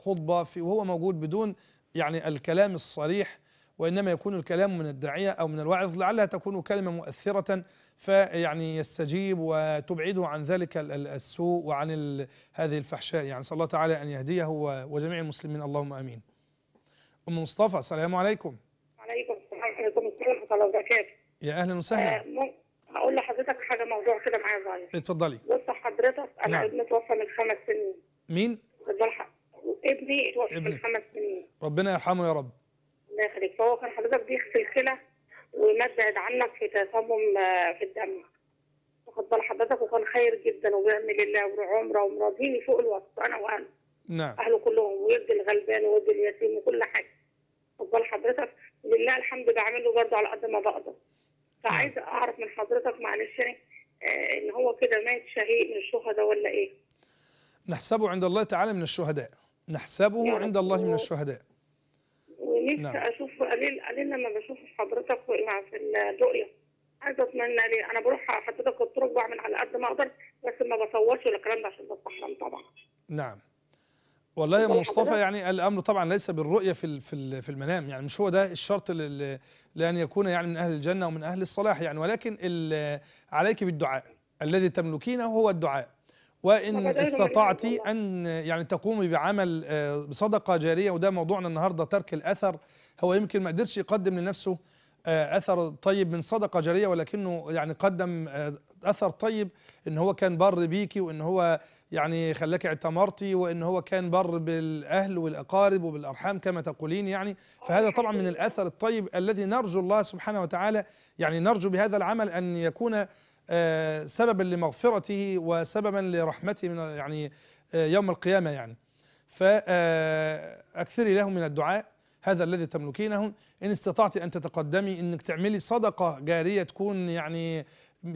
خطبه وهو موجود بدون يعني الكلام الصريح وإنما يكون الكلام من الداعية أو من الواعظ لعلها تكون كلمة مؤثرة فيعني يستجيب وتبعده عن ذلك السوء وعن هذه الفحشاء يعني صلى الله تعالى أن يهديه وجميع المسلمين اللهم آمين أم مصطفى السلام عليكم وعليكم السلام ورحمة الله وبركاته يا أهلا وسهلا أقول آه، لحضرتك حاجة موضوع كده معايا صغير اتفضلي بص حضرتك أنا نعم. ابني توفى من خمس سنين مين؟ وابني اتوفى من خمس سنين ربنا يرحمه يا رب الله يخليك فهو كان حضرتك بيغسل كلى الكلى عنك في تسمم آه، في الدم واخد بال حضرتك وكان خير جدا وبيعمل الله وعمره ومراضيني فوق الوصف انا وانا نعم اهله كلهم ويدي الغلبان ويدي اليتيم وكل حاجه واخد بال حضرتك لله الحمد بعمله برضه على قد ما بقدر فعايزه نعم. اعرف من حضرتك معلش يعني آه ان هو كده مات شهيد من الشهداء ولا ايه؟ نحسبه عند الله تعالى من الشهداء. نحسبه يعني عند الله من الشهداء ونفسي نعم. اشوف قليل قليل لما بشوف حضرتك في الرؤيه عايزه اتمنى ليه انا بروح حضرتك الطرق بعمل على قد ما اقدر بس ما بصورش الكلام ده عشان بستحرم طبعا نعم والله يا مصطفى يعني الامر طبعا ليس بالرؤيه في في المنام يعني مش هو ده الشرط لان يكون يعني من اهل الجنه ومن اهل الصلاح يعني ولكن عليك بالدعاء الذي تملكينه هو الدعاء وان استطعت ان يعني تقومي بعمل آه، بصدقه جاريه وده موضوعنا النهارده ترك الاثر هو يمكن ما قدرش يقدم لنفسه آه، اثر طيب من صدقه جاريه ولكنه يعني قدم آه، اثر طيب ان هو كان بر بيكي وان هو يعني خلاك اعتمرتي وان هو كان بر بالاهل والاقارب وبالارحام كما تقولين يعني فهذا طبعا يعني من الاثر الطيب الذي نرجو الله سبحانه وتعالى يعني نرجو بهذا العمل ان يكون آه، سببا لمغفرته وسببا لرحمته من يعني آه، يوم القيامة يعني فأكثري آه، له من الدعاء هذا الذي تملكينه إن استطعت أن تتقدمي إنك تعملي صدقة جارية تكون يعني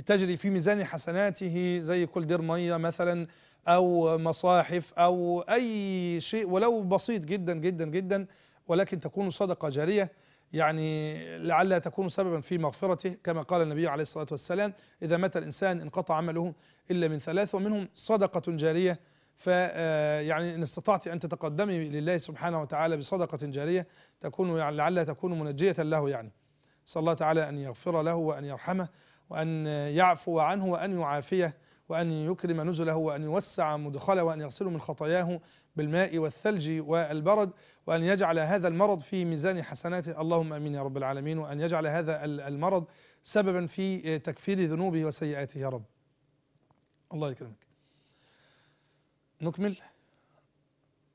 تجري في ميزان حسناته زي كل دير مية مثلا أو مصاحف أو أي شيء ولو بسيط جدا جدا جدا ولكن تكون صدقة جارية يعني لعلها تكون سببا في مغفرته كما قال النبي عليه الصلاة والسلام إذا مات الإنسان انقطع عمله إلا من ثلاث ومنهم صدقة جارية فيعني آه، إن استطعت أن تتقدمي لله سبحانه وتعالى بصدقة جارية تكون يعني لعلها تكون منجية له يعني صلى الله تعالى أن يغفر له وأن يرحمه وأن يعفو عنه وأن يعافيه وأن يكرم نزله وأن يوسع مدخله وأن يغسله من خطاياه بالماء والثلج والبرد وأن يجعل هذا المرض في ميزان حسناته اللهم أمين يا رب العالمين وأن يجعل هذا المرض سببا في آه، تكفير ذنوبه وسيئاته يا رب الله يكرمك نكمل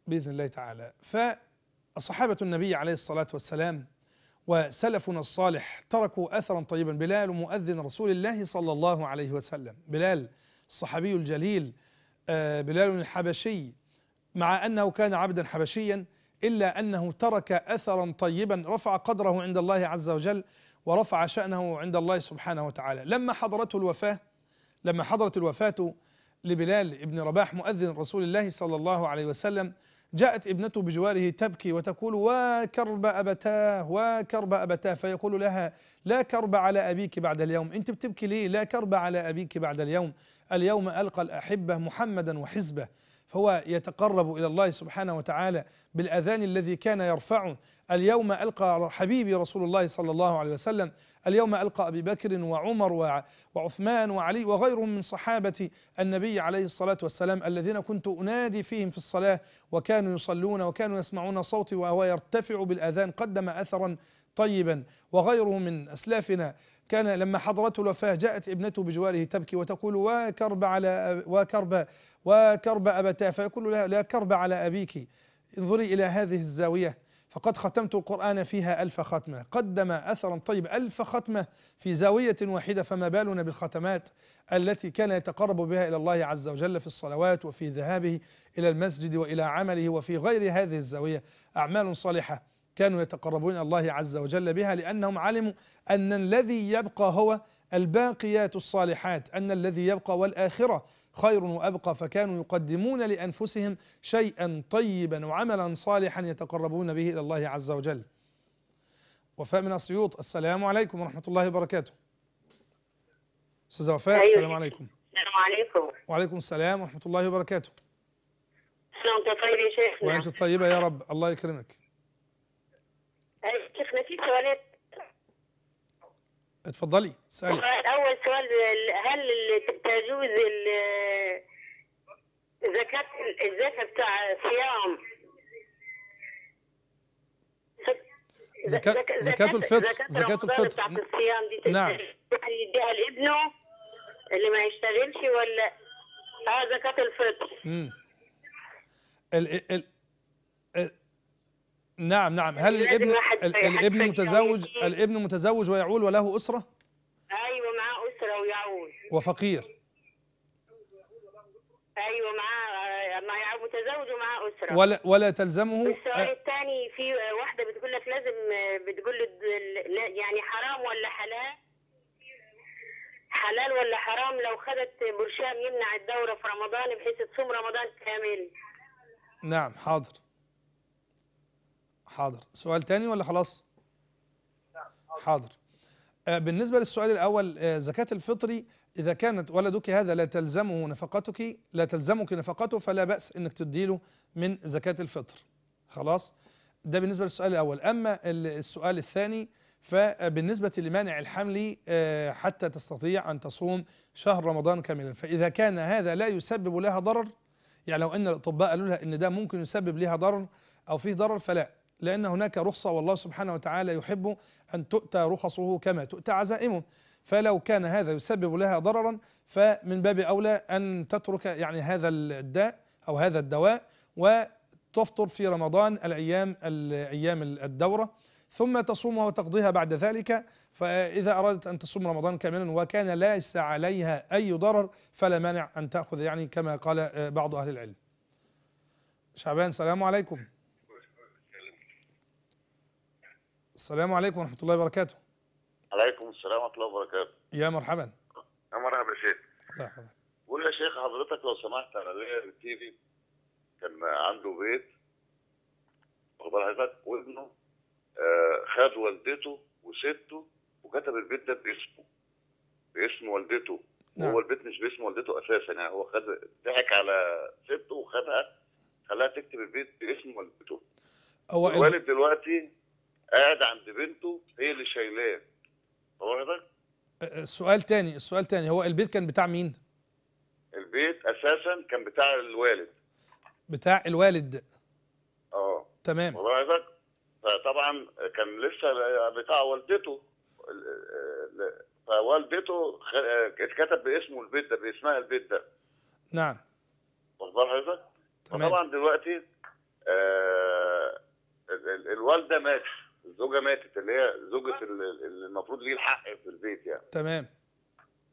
بإذن الله تعالى فصحابة النبي عليه الصلاة والسلام وسلفنا الصالح تركوا أثرا طيبا بلال مؤذن رسول الله صلى الله عليه وسلم بلال الصحابي الجليل آه، بلال الحبشي مع أنه كان عبدا حبشيا إلا أنه ترك أثرا طيبا رفع قدره عند الله عز وجل ورفع شأنه عند الله سبحانه وتعالى لما حضرته الوفاة لما حضرت الوفاة لبلال ابن رباح مؤذن رسول الله صلى الله عليه وسلم جاءت ابنته بجواره تبكي وتقول وكرب أبتاه وكرب أبتاه فيقول لها لا كرب على أبيك بعد اليوم أنت بتبكي ليه لا كرب على أبيك بعد اليوم اليوم ألقى الأحبة محمدا وحزبه فهو يتقرب إلى الله سبحانه وتعالى بالأذان الذي كان يرفعه اليوم ألقى حبيبي رسول الله صلى الله عليه وسلم اليوم ألقى أبي بكر وعمر وعثمان وعلي وغيرهم من صحابة النبي عليه الصلاة والسلام الذين كنت أنادي فيهم في الصلاة وكانوا يصلون وكانوا يسمعون صوتي وهو يرتفع بالأذان قدم أثرا طيبا وغيره من أسلافنا كان لما حضرته الوفاة جاءت ابنته بجواره تبكي وتقول كرب على وا كرب أبتاه فيقول لها لا كرب على أبيك انظري إلى هذه الزاوية فقد ختمت القرآن فيها ألف ختمة قدم أثرا طيب ألف ختمة في زاوية واحدة فما بالنا بالختمات التي كان يتقرب بها إلى الله عز وجل في الصلوات وفي ذهابه إلى المسجد وإلى عمله وفي غير هذه الزاوية أعمال صالحة كانوا يتقربون إلى الله عز وجل بها لأنهم علموا أن الذي يبقى هو الباقيات الصالحات أن الذي يبقى والآخرة خير وأبقى فكانوا يقدمون لأنفسهم شيئا طيبا وعملا صالحا يتقربون به إلى الله عز وجل وفاء من أسيوط السلام عليكم ورحمة الله وبركاته أستاذة وفاء أيوة. السلام عليكم السلام عليكم وعليكم السلام ورحمة الله وبركاته وأنت طيب يا شيخ وأنت طيبة يا رب الله يكرمك سؤالين اتفضلي اسالي اول سؤال هل تجوز زكاة الزكاة بتاع صيام زكاة زكاة, زكاة الفطر زكاة الفطر بتاعت الصيام دي نعم يعني يديها لابنه اللي ما يشتغلش ولا اه زكاة الفطر امم نعم نعم هل الابن الابن متزوج الابن متزوج ويعول وله اسره؟ ايوه معاه اسره ويعول وفقير ايوه معاه متزوج ومعاه اسره ولا ولا تلزمه السؤال أه. الثاني في واحده بتقول لك لازم بتقول يعني حرام ولا حلال حلال ولا حرام لو خدت برشام يمنع الدوره في رمضان بحيث تصوم رمضان كامل نعم حاضر حاضر سؤال تاني ولا خلاص حاضر آه، بالنسبة للسؤال الأول آه، زكاة الفطر إذا كانت ولدك هذا لا تلزمه نفقتك لا تلزمك نفقته فلا بأس إنك تديله من زكاة الفطر خلاص ده بالنسبة للسؤال الأول أما السؤال الثاني فبالنسبة لمانع الحمل آه، حتى تستطيع أن تصوم شهر رمضان كاملا فإذا كان هذا لا يسبب لها ضرر يعني لو أن الأطباء قالوا لها إن ده ممكن يسبب لها ضرر أو فيه ضرر فلا لأن هناك رخصة والله سبحانه وتعالى يحب أن تؤتى رخصه كما تؤتى عزائمه فلو كان هذا يسبب لها ضررا فمن باب أولى أن تترك يعني هذا الداء أو هذا الدواء وتفطر في رمضان الأيام الأيام الدورة ثم تصومها وتقضيها بعد ذلك فإذا أرادت أن تصوم رمضان كاملا وكان ليس عليها أي ضرر فلا مانع أن تأخذ يعني كما قال آه، بعض أهل العلم شعبان سلام عليكم السلام عليكم ورحمة الله وبركاته. عليكم السلام ورحمة الله وبركاته. يا مرحبا. يا مرحبا يا شيخ. الله يحفظك. قول يا شيخ حضرتك لو سمحت انا ليا التيفي كان عنده بيت واخد بال حضرتك وابنه آه، خد والدته وسته وكتب البيت ده باسمه باسم والدته نعم. هو البيت مش باسم والدته اساسا يعني هو خد ضحك على سته وخدها خلاها تكتب البيت باسم والدته هو الوالد دلوقتي قاعد عند بنته هي اللي شايلاه واخدك؟ السؤال أه، أه، تاني السؤال تاني هو البيت كان بتاع مين؟ البيت اساسا كان بتاع الوالد بتاع الوالد اه تمام واخدك؟ فطبعا كان لسه بتاع والدته فوالدته آه، اتكتب باسمه البيت ده باسمها البيت ده نعم واخبار حضرتك؟ تمام فطبعا دلوقتي آه الوالده ماتت الزوجه ماتت اللي هي زوجه اللي المفروض ليه الحق في البيت يعني تمام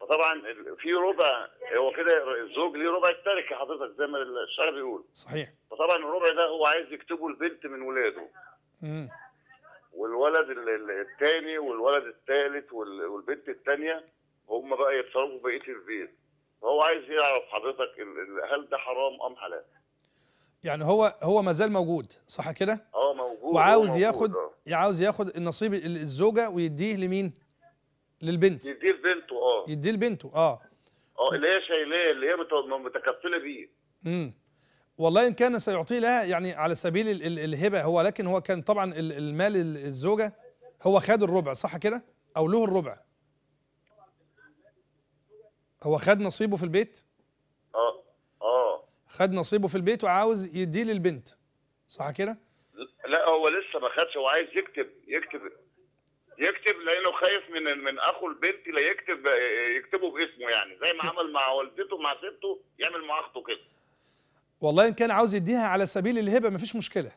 فطبعا في ربع هو كده الزوج ليه ربع التركه حضرتك زي ما الشعر بيقول صحيح فطبعا الربع ده هو عايز يكتبه البنت من ولاده امم والولد الثاني والولد الثالث والبنت الثانيه هم بقى يتصرفوا بقيه البيت فهو عايز يعرف حضرتك هل ده حرام ام حلال يعني هو هو ما زال موجود صح كده؟ اه موجود وعاوز اه، موجود ياخد اه. عاوز ياخد النصيب الزوجه ويديه لمين؟ للبنت يديه لبنته اه يديه لبنته اه اه اللي هي شايلاه اللي هي متكفله بيه امم والله ان كان سيعطيه لها يعني على سبيل ال ال الهبه هو لكن هو كان طبعا المال الزوجه هو خد الربع صح كده؟ او له الربع اه. هو خد نصيبه في البيت؟ اه خد نصيبه في البيت وعاوز يديه للبنت صح كده؟ لا هو لسه ما خدش هو عايز يكتب يكتب يكتب لانه خايف من من اخو البنت لا يكتب يكتبه باسمه يعني زي ما عمل مع والدته مع سته يعمل مع اخته كده والله ان كان عاوز يديها على سبيل الهبه مفيش مشكله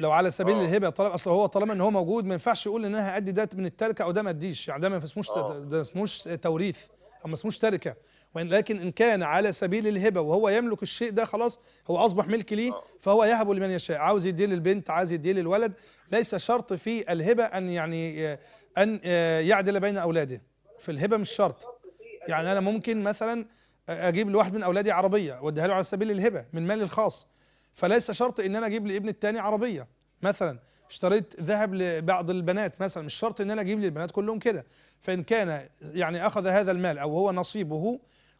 لو على سبيل أوه. الهبه طالما اصل هو طالما ان هو موجود ما ينفعش يقول ان انا هادي ده من التركه او ده ما اديش يعني ده ما اسموش آه. ده ما اسموش توريث او ما اسموش تركه وإن لكن إن كان على سبيل الهبة وهو يملك الشيء ده خلاص هو أصبح ملك ليه آه. فهو يهبه لمن يشاء عاوز يديه للبنت عاوز يديه للولد ليس شرط في الهبة أن يعني أن آه، يعدل بين أولاده في الهبة مش شرط يعني أنا ممكن مثلا أجيب لواحد من أولادي عربية وأديها له على سبيل الهبة من مالي الخاص فليس شرط إن أنا أجيب لابن التاني عربية مثلا اشتريت ذهب لبعض البنات مثلا مش شرط ان انا اجيب للبنات كلهم كده فان كان يعني اخذ هذا المال او هو نصيبه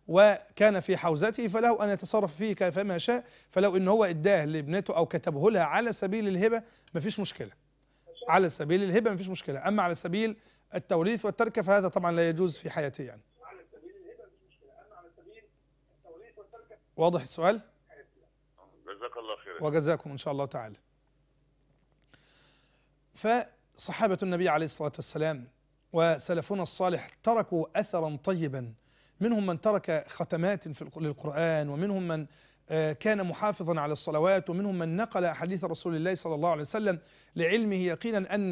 وكان في حوزته فله أن يتصرف فيه كيفما شاء فلو إن هو إداه لابنته أو كتبه لها على سبيل الهبة مفيش مشكلة على سبيل الهبة مفيش مشكلة أما على سبيل التوريث والتركة فهذا طبعا لا يجوز في حياته يعني على على سبيل سبيل الهبه مشكله اما التوريث واضح السؤال؟ جزاك الله خير وجزاكم إن شاء الله تعالى فصحابة النبي عليه الصلاة والسلام وسلفنا الصالح تركوا أثرا طيبا منهم من ترك ختمات في للقرآن ومنهم من آه، كان محافظا على الصلوات ومنهم من نقل أحاديث رسول الله صلى الله عليه وسلم لعلمه يقينا أن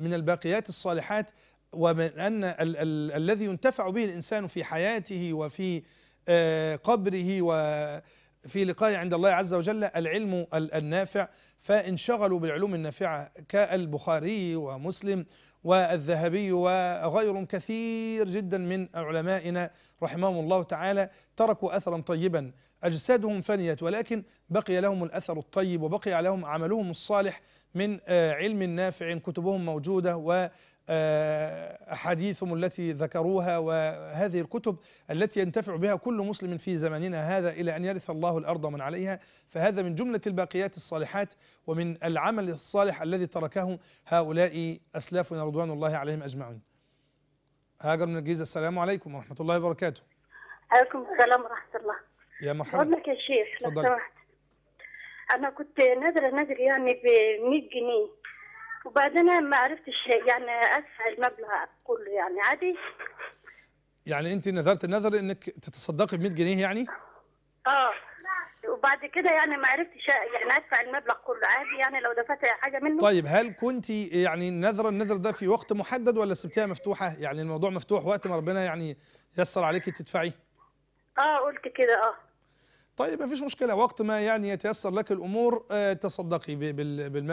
من الباقيات الصالحات ومن أن ال ال الذي ينتفع به الإنسان في حياته وفي آه، قبره وفي لقائه عند الله عز وجل العلم النافع فانشغلوا بالعلوم النافعة كالبخاري ومسلم والذهبي وغير كثير جدا من علمائنا رحمهم الله تعالى تركوا أثرا طيبا أجسادهم فنيت ولكن بقي لهم الأثر الطيب وبقي لهم عملهم الصالح من آه، علم نافع كتبهم موجودة آه، أحاديثهم التي ذكروها وهذه الكتب التي ينتفع بها كل مسلم في زماننا هذا إلى أن يرث الله الأرض من عليها فهذا من جملة الباقيات الصالحات ومن العمل الصالح الذي تركه هؤلاء أسلافنا رضوان الله عليهم أجمعين هاجر من الجيزة السلام عليكم ورحمة الله وبركاته عليكم السلام ورحمة الله يا مرحبا فضلك يا شيخ لو سمحت أنا كنت نادرة نادرة يعني ب 100 جنيه وبعدين أنا ما عرفتش يعني ادفع المبلغ كله يعني عادي يعني انت نذرت النذر انك تتصدقي ب 100 جنيه يعني؟ اه وبعد كده يعني ما عرفتش يعني ادفع المبلغ كله عادي يعني لو دفعت حاجه منه طيب هل كنت يعني النذر النذر ده في وقت محدد ولا سبتيها مفتوحه؟ يعني الموضوع مفتوح وقت ما ربنا يعني يسر عليكي تدفعي؟ اه قلت كده اه طيب ما فيش مشكله وقت ما يعني يتيسر لك الامور آه، تصدقي 100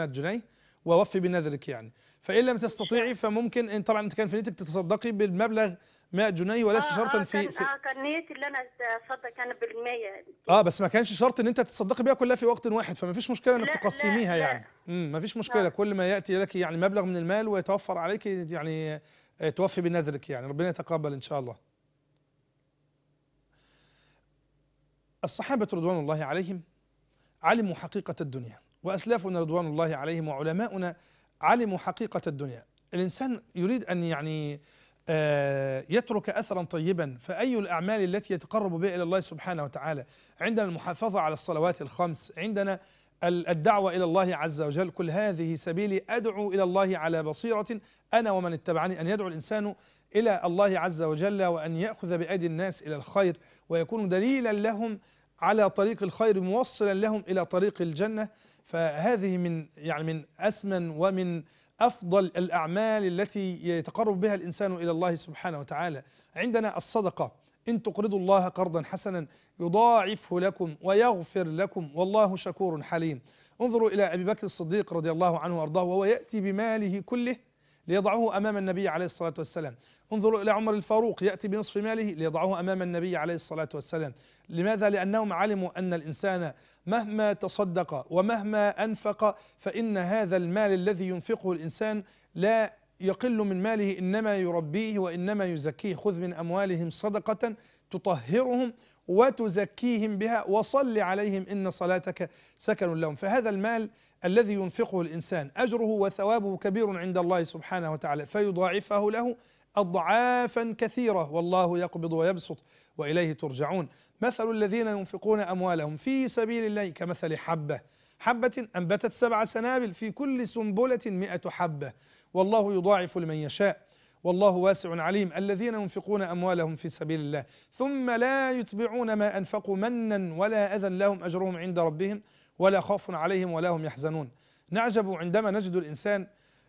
جنيه ووفي بنذرك يعني فان لم تستطيعي فممكن ان طبعا انت كان في نيتك تتصدقي بالمبلغ 100 جنيه وليس آه شرطا آه، في, في اه كان نيتي اللي انا اتصدق انا بال 100 اه بس ما كانش شرط ان انت تتصدقي بيها كلها في وقت واحد فما فيش مشكله انك تقسميها يعني امم ما فيش آه. مشكله لا. كل ما ياتي لك يعني مبلغ من المال ويتوفر عليك يعني آه، توفي بنذرك يعني ربنا يتقبل ان شاء الله الصحابه رضوان الله عليهم علموا حقيقه الدنيا وأسلافنا رضوان الله عليهم وعلماؤنا علموا حقيقة الدنيا الإنسان يريد أن يعني آه، يترك أثرا طيبا فأي الأعمال التي يتقرب بها إلى الله سبحانه وتعالى عندنا المحافظة على الصلوات الخمس عندنا الدعوة إلى الله عز وجل كل هذه سبيلي أدعو إلى الله على بصيرة أنا ومن اتبعني أن يدعو الإنسان إلى الله عز وجل وأن يأخذ بأيدي الناس إلى الخير ويكون دليلا لهم على طريق الخير موصلا لهم إلى طريق الجنة فهذه من يعني من أسمن ومن أفضل الأعمال التي يتقرب بها الإنسان إلى الله سبحانه وتعالى عندنا الصدقة إن تقرضوا الله قرضا حسنا يضاعفه لكم ويغفر لكم والله شكور حليم انظروا إلى أبي بكر الصديق رضي الله عنه وأرضاه وهو يأتي بماله كله ليضعه أمام النبي عليه الصلاة والسلام انظروا إلى عمر الفاروق يأتي بنصف ماله ليضعه أمام النبي عليه الصلاة والسلام لماذا؟ لأنهم علموا أن الإنسان مهما تصدق ومهما أنفق فإن هذا المال الذي ينفقه الإنسان لا يقل من ماله إنما يربيه وإنما يزكيه خذ من أموالهم صدقة تطهرهم وتزكيهم بها وصل عليهم إن صلاتك سكن لهم فهذا المال الذي ينفقه الإنسان أجره وثوابه كبير عند الله سبحانه وتعالى فيضاعفه له أضعافا كثيرة والله يقبض ويبسط وإليه ترجعون مثل الذين ينفقون أموالهم في سبيل الله كمثل حبة حبة أنبتت سبع سنابل في كل سنبلة مئة حبة والله يضاعف لمن يشاء والله واسع عليم الذين ينفقون أموالهم في سبيل الله ثم لا يتبعون ما أنفقوا منا ولا أذى لهم أجرهم عند ربهم ولا خوف عليهم ولا هم يحزنون نعجب عندما نجد الإنسان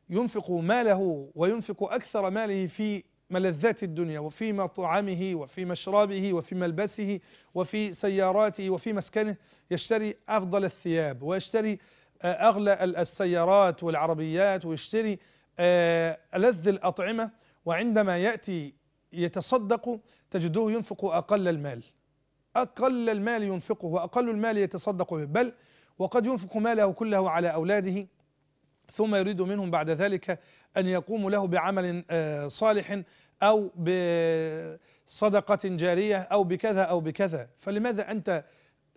ينفق ماله وينفق أكثر ماله في ملذات الدنيا وفي مطعمه وفي مشربه وفي ملبسه وفي سياراته وفي مسكنه يشتري أفضل الثياب ويشتري آه، أغلى السيارات والعربيات ويشتري آه، ألذ الأطعمة وعندما يأتي يتصدق تجده ينفق أقل المال أقل المال ينفقه وأقل المال يتصدق به بل وقد ينفق ماله كله على أولاده ثم يريد منهم بعد ذلك أن يقوموا له بعمل آه، صالح أو بصدقة جارية أو بكذا أو بكذا فلماذا أنت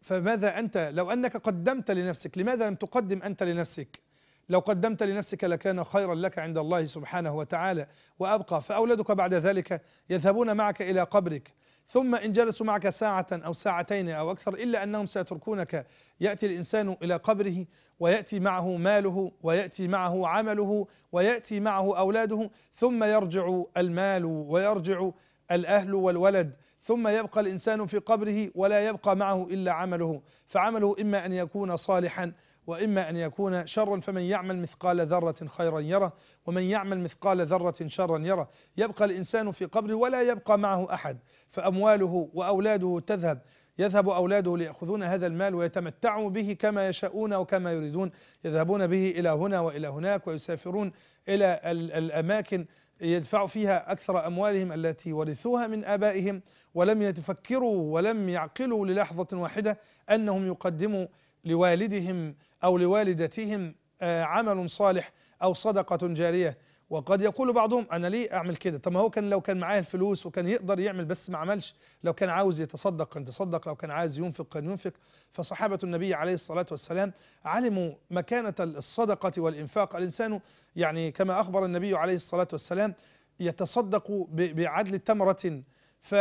فماذا أنت لو أنك قدمت لنفسك لماذا لم تقدم أنت لنفسك لو قدمت لنفسك لكان خيرا لك عند الله سبحانه وتعالى وأبقى فأولادك بعد ذلك يذهبون معك إلى قبرك ثم إن جلسوا معك ساعة أو ساعتين أو أكثر إلا أنهم سيتركونك يأتي الإنسان إلى قبره ويأتي معه ماله ويأتي معه عمله ويأتي معه أولاده ثم يرجع المال ويرجع الأهل والولد ثم يبقى الإنسان في قبره ولا يبقى معه إلا عمله فعمله إما أن يكون صالحا واما ان يكون شرا فمن يعمل مثقال ذره خيرا يره ومن يعمل مثقال ذره شرا يره يبقى الانسان في قبره ولا يبقى معه احد فأمواله وأولاده تذهب يذهب أولاده ليأخذون هذا المال ويتمتعوا به كما يشاءون وكما يريدون يذهبون به إلى هنا وإلى هناك ويسافرون إلى الأماكن يدفع فيها أكثر أموالهم التي ورثوها من آبائهم ولم يتفكروا ولم يعقلوا للحظة واحدة أنهم يقدموا لوالدهم أو لوالدتهم آه، عمل صالح أو صدقة جارية وقد يقول بعضهم انا ليه اعمل كده طب ما هو كان لو كان معاه الفلوس وكان يقدر يعمل بس ما عملش لو كان عاوز يتصدق كان يتصدق لو كان عايز ينفق كان ينفق فصحابه النبي عليه الصلاه والسلام علموا مكانه الصدقه والانفاق الانسان يعني كما اخبر النبي عليه الصلاه والسلام يتصدق بعدل تمره ف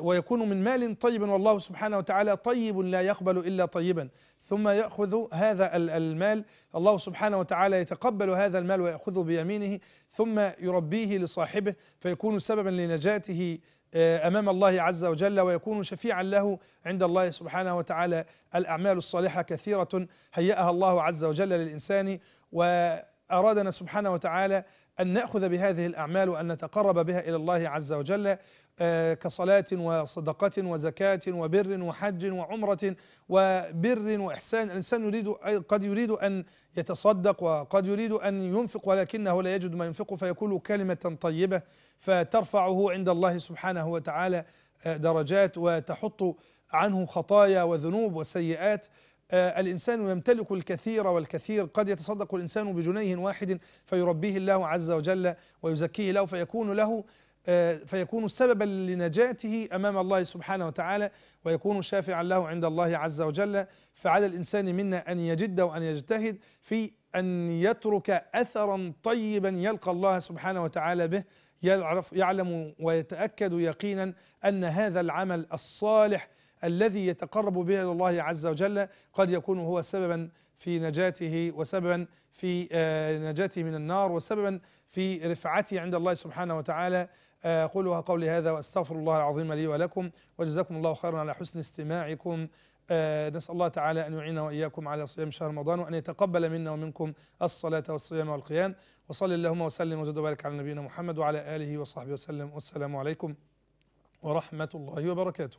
ويكون من مال طيب والله سبحانه وتعالى طيب لا يقبل الا طيبا ثم ياخذ هذا المال الله سبحانه وتعالى يتقبل هذا المال وياخذه بيمينه ثم يربيه لصاحبه فيكون سببا لنجاته آه، امام الله عز وجل ويكون شفيعا له عند الله سبحانه وتعالى الاعمال الصالحه كثيره هيأها الله عز وجل للانسان وارادنا سبحانه وتعالى ان ناخذ بهذه الاعمال وان نتقرب بها الى الله عز وجل آه، كصلاة وصدقة وزكاة وبر وحج وعمرة وبر وإحسان الإنسان يريد قد يريد أن يتصدق وقد يريد أن ينفق ولكنه لا يجد ما ينفقه فيقول كلمة طيبة فترفعه عند الله سبحانه وتعالى آه، درجات وتحط عنه خطايا وذنوب وسيئات آه، الإنسان يمتلك الكثير والكثير قد يتصدق الإنسان بجنيه واحد فيربيه الله عز وجل ويزكيه له فيكون له آه، فيكون سببا لنجاته امام الله سبحانه وتعالى ويكون شافعا له عند الله عز وجل فعلى الانسان منا ان يجد وان يجتهد في ان يترك اثرا طيبا يلقى الله سبحانه وتعالى به يعرف يعلم ويتاكد يقينا ان هذا العمل الصالح الذي يتقرب به الى الله عز وجل قد يكون هو سببا في نجاته وسببا في آه، نجاته من النار وسببا في رفعته عند الله سبحانه وتعالى أقول قولي هذا وأستغفر الله العظيم لي ولكم وجزاكم الله خيرا على حسن استماعكم آه، نسأل الله تعالى أن يعيننا وإياكم على صيام شهر رمضان وأن يتقبل منا ومنكم الصلاة والصيام والقيام وصل اللهم وسلم وزد وبارك على نبينا محمد وعلى آله وصحبه وسلم والسلام عليكم ورحمة الله وبركاته